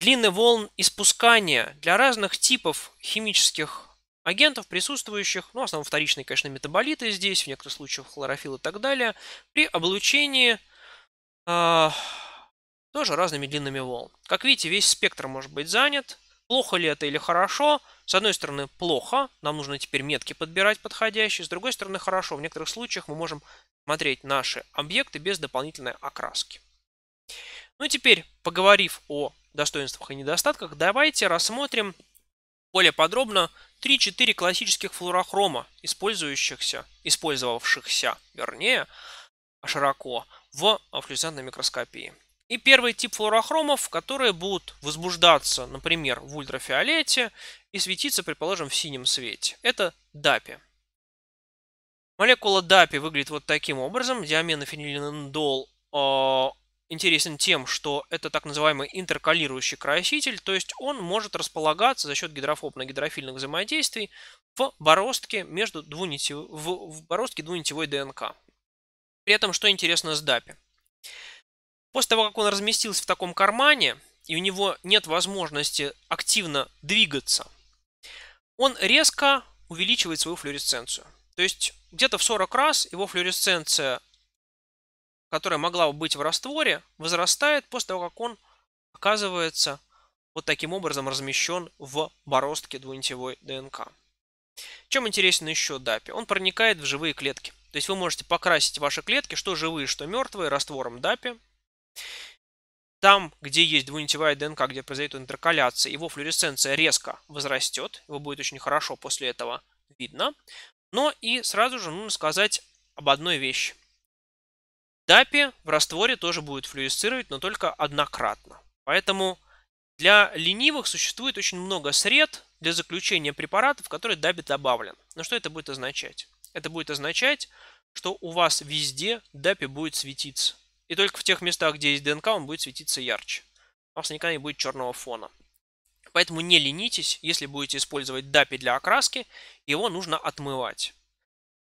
длины волн испускания для разных типов химических агентов, присутствующих, ну, в основном вторичные, конечно, метаболиты здесь, в некоторых случаях хлорофилл и так далее, при облучении э, тоже разными длинными волн. Как видите, весь спектр может быть занят. Плохо ли это или хорошо? С одной стороны, плохо, нам нужно теперь метки подбирать подходящие, с другой стороны, хорошо, в некоторых случаях мы можем смотреть наши объекты без дополнительной окраски. Ну и теперь, поговорив о достоинствах и недостатках, давайте рассмотрим более подробно 3-4 классических флуорохрома, использующихся, использовавшихся, вернее, широко в флюоресцентной микроскопии. И первый тип флуорохромов, которые будут возбуждаться, например, в ультрафиолете и светиться, предположим, в синем свете. Это дапи. Молекула дапи выглядит вот таким образом. Диаменофенилиндол э, интересен тем, что это так называемый интеркалирующий краситель, то есть он может располагаться за счет гидрофобно-гидрофильных взаимодействий в бороздке между двунитев... в, в боростке двунитевой ДНК. При этом, что интересно с дапи? После того, как он разместился в таком кармане, и у него нет возможности активно двигаться, он резко увеличивает свою флюоресценцию. То есть где-то в 40 раз его флюоресценция, которая могла бы быть в растворе, возрастает после того, как он оказывается вот таким образом размещен в бороздке двунитевой ДНК. Чем интересен еще DAPI? Он проникает в живые клетки. То есть вы можете покрасить ваши клетки, что живые, что мертвые, раствором DAPI – там, где есть двунитевая ДНК, где произойдет интеркаляция, его флюоресценция резко возрастет, его будет очень хорошо после этого видно. Но и сразу же нужно сказать об одной вещи. Дапи в растворе тоже будет флюоресцировать, но только однократно. Поэтому для ленивых существует очень много сред для заключения препаратов, в которые дапи добавлен. Но что это будет означать? Это будет означать, что у вас везде дапи будет светиться. И только в тех местах, где есть ДНК, он будет светиться ярче. У вас никогда не будет черного фона. Поэтому не ленитесь, если будете использовать DAPI для окраски, его нужно отмывать.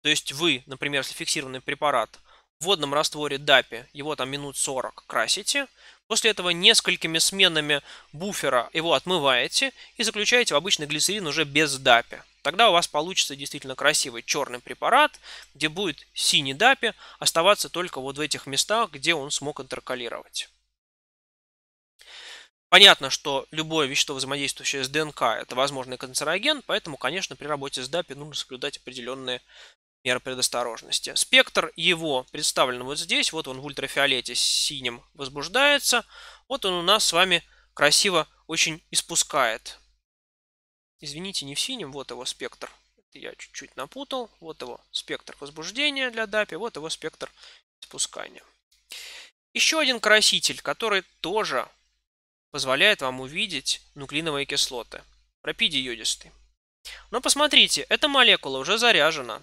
То есть вы, например, если фиксированный препарат в водном растворе DAPI, его там минут 40 красите, после этого несколькими сменами буфера его отмываете и заключаете в обычный глицерин уже без DAPI. Тогда у вас получится действительно красивый черный препарат, где будет синий дапи оставаться только вот в этих местах, где он смог интеркалировать. Понятно, что любое вещество, взаимодействующее с ДНК, это возможный канцероген, поэтому, конечно, при работе с ДАПИ нужно соблюдать определенные меры предосторожности. Спектр его представлен вот здесь, вот он в ультрафиолете синим возбуждается, вот он у нас с вами красиво очень испускает Извините, не в синем, вот его спектр. я чуть-чуть напутал. Вот его спектр возбуждения для DAPI, вот его спектр спускания. Еще один краситель, который тоже позволяет вам увидеть нуклеиновые кислоты. Пропиди йодистый. Но посмотрите, эта молекула уже заряжена.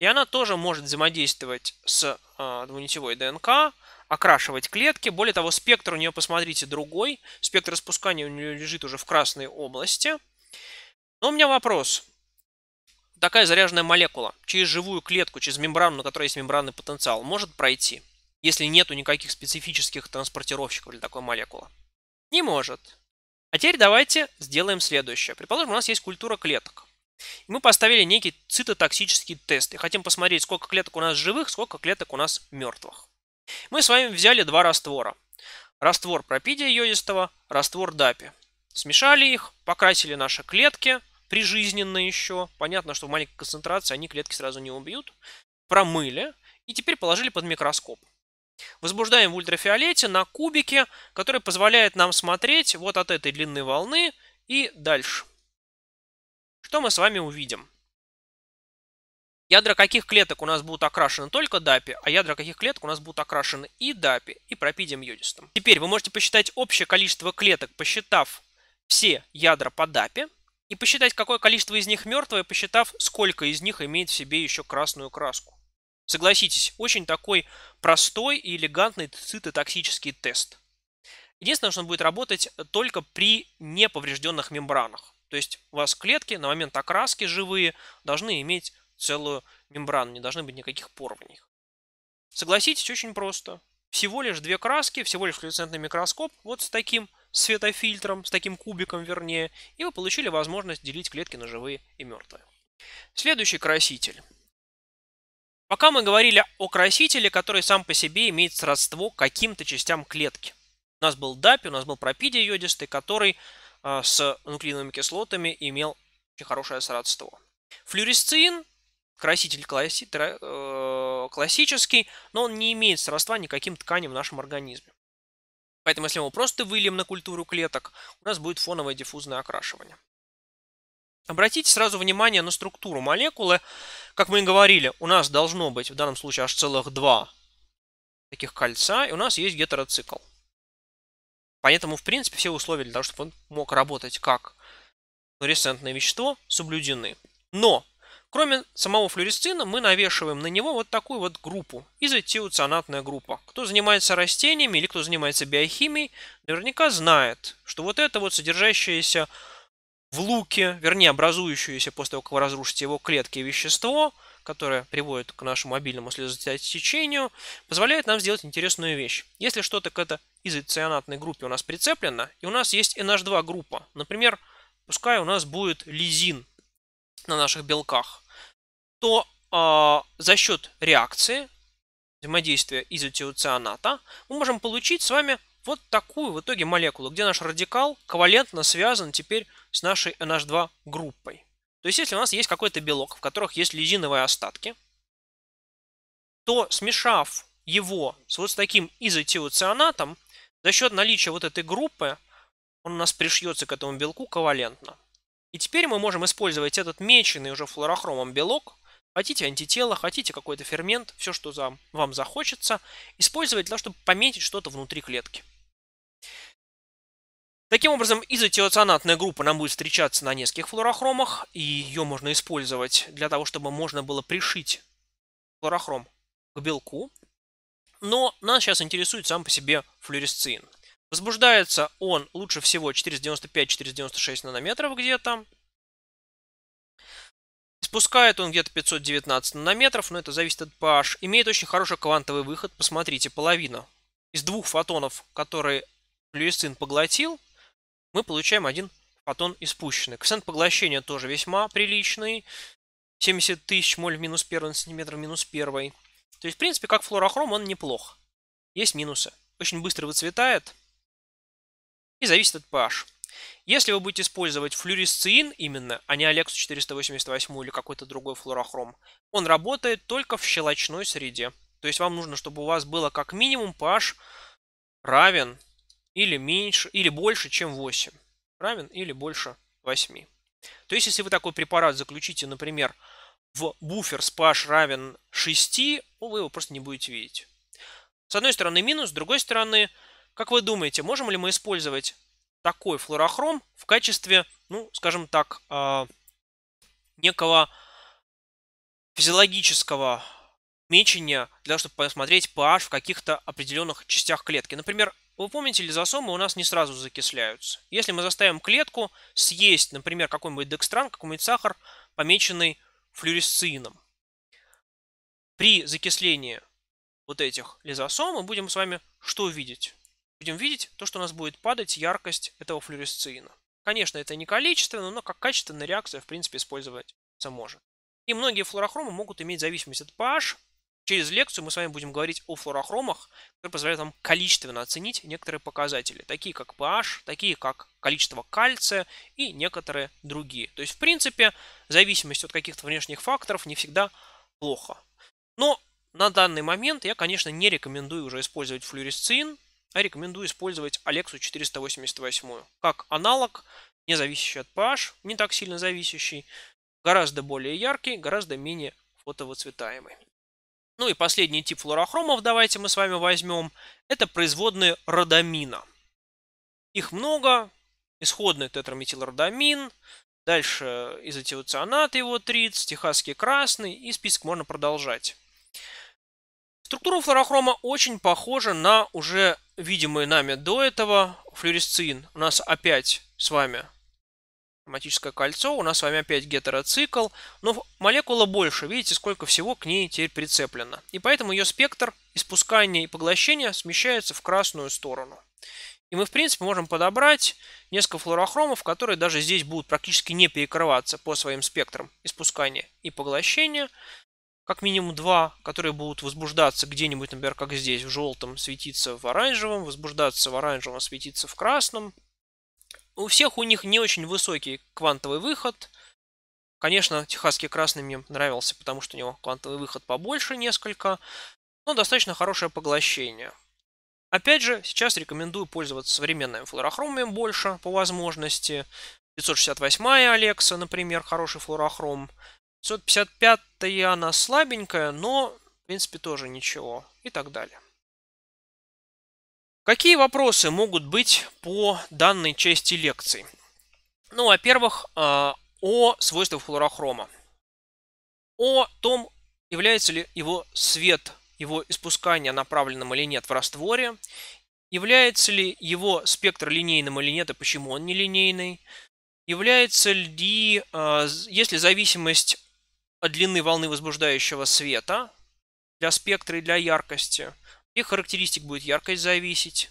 И она тоже может взаимодействовать с э, двунитевой ДНК, окрашивать клетки. Более того, спектр у нее, посмотрите, другой. Спектр распускания у нее лежит уже в красной области. Но у меня вопрос. Такая заряженная молекула через живую клетку, через мембрану, на которой есть мембранный потенциал, может пройти, если нету никаких специфических транспортировщиков для такой молекулы? Не может. А теперь давайте сделаем следующее. Предположим, у нас есть культура клеток. мы поставили некий цитотоксический тест и хотим посмотреть, сколько клеток у нас живых, сколько клеток у нас мертвых. Мы с вами взяли два раствора. Раствор пропидия йодистого, раствор дапи. Смешали их, покрасили наши клетки, прижизненно еще. Понятно, что в маленькой концентрации они клетки сразу не убьют. Промыли и теперь положили под микроскоп. Возбуждаем в ультрафиолете на кубике, который позволяет нам смотреть вот от этой длинной волны и дальше. Что мы с вами увидим? Ядра каких клеток у нас будут окрашены только DAPI, а, а ядра каких клеток у нас будут окрашены и DAPI, а и пропидием йодистом. Теперь вы можете посчитать общее количество клеток, посчитав все ядра по DAPI, а и посчитать, какое количество из них мертвое, посчитав, сколько из них имеет в себе еще красную краску. Согласитесь, очень такой простой и элегантный цитотоксический тест. Единственное, что он будет работать только при неповрежденных мембранах. То есть у вас клетки на момент окраски живые должны иметь целую мембрану, не должны быть никаких пор в них. Согласитесь, очень просто. Всего лишь две краски, всего лишь флюоресцентный микроскоп, вот с таким светофильтром, с таким кубиком вернее, и вы получили возможность делить клетки на живые и мертвые. Следующий краситель. Пока мы говорили о красителе, который сам по себе имеет сродство к каким-то частям клетки. У нас был дапи, у нас был пропидий йодистый, который а, с нуклеиновыми кислотами имел очень хорошее сродство. Флюоресцин краситель класси, э, классический, но он не имеет сродства никаким тканям в нашем организме. Поэтому если мы просто выльем на культуру клеток, у нас будет фоновое диффузное окрашивание. Обратите сразу внимание на структуру молекулы. Как мы и говорили, у нас должно быть в данном случае аж целых два таких кольца, и у нас есть гетероцикл. Поэтому, в принципе, все условия для того, чтобы он мог работать как флуоресцентное вещество, соблюдены. Но Кроме самого флюоресцина, мы навешиваем на него вот такую вот группу, изотиоцианатная группа. Кто занимается растениями или кто занимается биохимией, наверняка знает, что вот это вот содержащееся в луке, вернее, образующееся после того, как вы разрушите его клетки вещество, которое приводит к нашему мобильному слезотечению, позволяет нам сделать интересную вещь. Если что-то к этой изоцианатной группе у нас прицеплено, и у нас есть NH2 группа, например, пускай у нас будет лизин на наших белках, то э, за счет реакции взаимодействия изотиоцианата мы можем получить с вами вот такую в итоге молекулу, где наш радикал ковалентно связан теперь с нашей NH2 группой. То есть если у нас есть какой-то белок, в которых есть лизиновые остатки, то смешав его с вот таким изотиоцианатом, за счет наличия вот этой группы он у нас пришьется к этому белку ковалентно. И теперь мы можем использовать этот меченый уже флорохромом белок Хотите антитело, хотите какой-то фермент, все, что за, вам захочется, использовать для того, чтобы пометить что-то внутри клетки. Таким образом, изотиоцианатная группа нам будет встречаться на нескольких флорохромах, и ее можно использовать для того, чтобы можно было пришить флорохром к белку. Но нас сейчас интересует сам по себе флюоресцин. Возбуждается он лучше всего 495-496 нанометров где-то, Спускает он где-то 519 нанометров, но это зависит от pH. Имеет очень хороший квантовый выход. Посмотрите, половина из двух фотонов, которые люисцин поглотил, мы получаем один фотон испущенный. Коэффициент поглощения тоже весьма приличный. 70 тысяч моль в минус 1 сантиметр минус 1. То есть, в принципе, как флуорохром он неплох. Есть минусы. Очень быстро выцветает. И зависит от pH. Если вы будете использовать флюоресцин именно, а не Алексу 488 или какой-то другой флуорохром, он работает только в щелочной среде. То есть вам нужно, чтобы у вас было как минимум pH равен или меньше, или больше, чем 8. Равен или больше 8. То есть, если вы такой препарат заключите, например, в буфер с pH равен 6, вы его просто не будете видеть. С одной стороны минус, с другой стороны, как вы думаете, можем ли мы использовать такой флорохром в качестве, ну, скажем так, а, некого физиологического мечения для того, чтобы посмотреть pH в каких-то определенных частях клетки. Например, вы помните, лизосомы у нас не сразу закисляются. Если мы заставим клетку съесть, например, какой-нибудь декстран, какой-нибудь сахар, помеченный флюоресцином, при закислении вот этих лизосом мы будем с вами что видеть? будем видеть то, что у нас будет падать яркость этого флюоресцина. Конечно, это не количественно, но как качественная реакция, в принципе, использовать можно. И многие флорохромы могут иметь зависимость от pH. Через лекцию мы с вами будем говорить о флорохромах, которые позволяют нам количественно оценить некоторые показатели, такие как pH, такие как количество кальция и некоторые другие. То есть, в принципе, зависимость от каких-то внешних факторов не всегда плохо. Но на данный момент я, конечно, не рекомендую уже использовать флюоресцин, а рекомендую использовать Alexu 488 как аналог, не зависящий от PH, не так сильно зависящий, гораздо более яркий, гораздо менее фотовыцветаемый. Ну и последний тип флуорохромов давайте мы с вами возьмем. Это производные родамина. Их много. Исходный тетраметилродамин, дальше изотиоцианат его 30, техасский красный и список можно продолжать. Структура флуорохрома очень похожа на уже видимые нами до этого флюоресцин у нас опять с вами ароматическое кольцо, у нас с вами опять гетероцикл, но молекула больше, видите, сколько всего к ней теперь прицеплено. И поэтому ее спектр испускания и поглощения смещается в красную сторону. И мы, в принципе, можем подобрать несколько флуорохромов, которые даже здесь будут практически не перекрываться по своим спектрам испускания и поглощения как минимум два, которые будут возбуждаться где-нибудь, например, как здесь, в желтом, светиться в оранжевом, возбуждаться в оранжевом, светиться в красном. У всех у них не очень высокий квантовый выход. Конечно, техасский красный мне нравился, потому что у него квантовый выход побольше несколько, но достаточно хорошее поглощение. Опять же, сейчас рекомендую пользоваться современным флорохромием больше по возможности. 568 Алекса, например, хороший флорохром. 555 она слабенькая, но, в принципе, тоже ничего. И так далее. Какие вопросы могут быть по данной части лекции? Ну, во-первых, а, о свойствах флорохрома. О том, является ли его свет, его испускание направленным или нет в растворе, является ли его спектр линейным или нет, и почему он не линейный, является ли, а, если зависимость длины волны возбуждающего света для спектра и для яркости. Их характеристик будет яркость зависеть.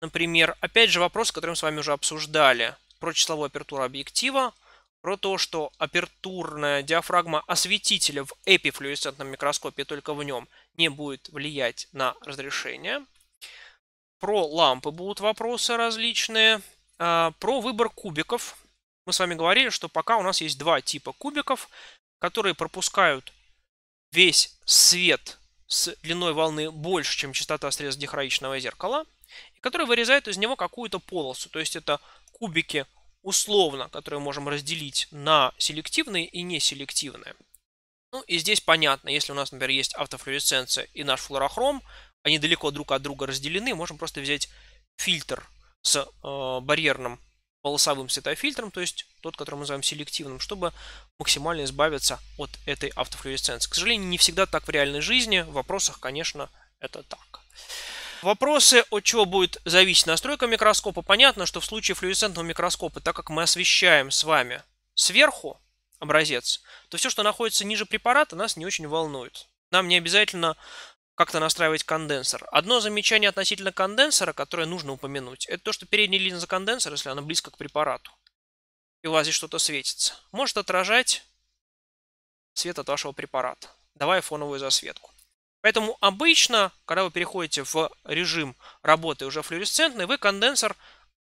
Например, опять же вопрос, который мы с вами уже обсуждали, про числовую апертуру объектива, про то, что апертурная диафрагма осветителя в эпифлюоресцентном микроскопе только в нем не будет влиять на разрешение. Про лампы будут вопросы различные. А, про выбор кубиков. Мы с вами говорили, что пока у нас есть два типа кубиков которые пропускают весь свет с длиной волны больше, чем частота средств дихроичного зеркала, и которые вырезают из него какую-то полосу. То есть это кубики условно, которые можем разделить на селективные и неселективные. Ну и здесь понятно, если у нас, например, есть автофлюоресценция и наш флуорохром, они далеко друг от друга разделены, можем просто взять фильтр с э, барьерным полосовым светофильтром, то есть тот, который мы называем селективным, чтобы максимально избавиться от этой автофлюоресценции. К сожалению, не всегда так в реальной жизни. В вопросах, конечно, это так. Вопросы, от чего будет зависеть настройка микроскопа. Понятно, что в случае флюоресцентного микроскопа, так как мы освещаем с вами сверху образец, то все, что находится ниже препарата, нас не очень волнует. Нам не обязательно как-то настраивать конденсор. Одно замечание относительно конденсора, которое нужно упомянуть, это то, что передняя линза конденсора, если она близко к препарату, и у вас здесь что-то светится, может отражать свет от вашего препарата, давая фоновую засветку. Поэтому обычно, когда вы переходите в режим работы уже флуоресцентный, вы конденсор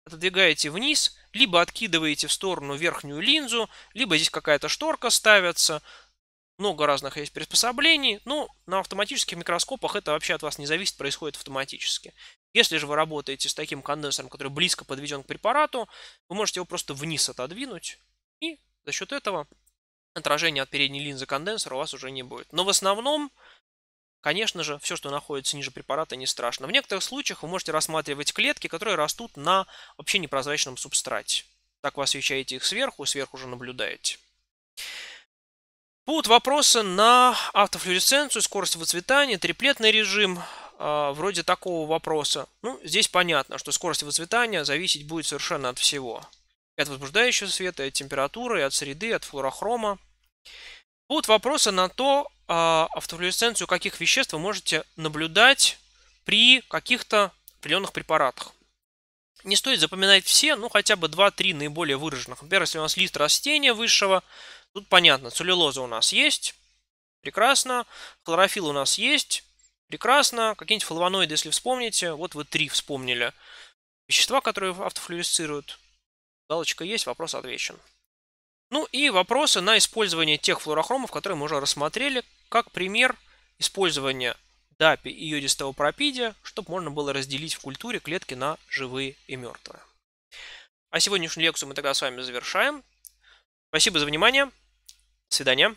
отодвигаете вниз, либо откидываете в сторону верхнюю линзу, либо здесь какая-то шторка ставится, много разных есть приспособлений, но ну, на автоматических микроскопах это вообще от вас не зависит, происходит автоматически. Если же вы работаете с таким конденсором, который близко подведен к препарату, вы можете его просто вниз отодвинуть, и за счет этого отражения от передней линзы конденсора у вас уже не будет. Но в основном, конечно же, все, что находится ниже препарата, не страшно. В некоторых случаях вы можете рассматривать клетки, которые растут на вообще непрозрачном субстрате. Так вы освещаете их сверху, сверху уже наблюдаете. Будут вопросы на автофлюоресценцию, скорость выцветания, триплетный режим, а, вроде такого вопроса. Ну, здесь понятно, что скорость выцветания зависеть будет совершенно от всего. И от возбуждающего света, и от температуры, и от среды, и от флуорохрома. Будут вопросы на то, а, автофлюоресценцию каких веществ вы можете наблюдать при каких-то определенных препаратах. Не стоит запоминать все, ну хотя бы 2-3 наиболее выраженных. Например, если у нас лист растения высшего, Тут понятно, целлюлоза у нас есть, прекрасно, хлорофилл у нас есть, прекрасно, какие-нибудь флавоноиды, если вспомните, вот вы три вспомнили. Вещества, которые автофлюоресцируют, галочка есть, вопрос отвечен. Ну и вопросы на использование тех флуорохромов, которые мы уже рассмотрели, как пример использования дапи и йодистого пропидия, чтобы можно было разделить в культуре клетки на живые и мертвые. А сегодняшнюю лекцию мы тогда с вами завершаем. Спасибо за внимание свидания.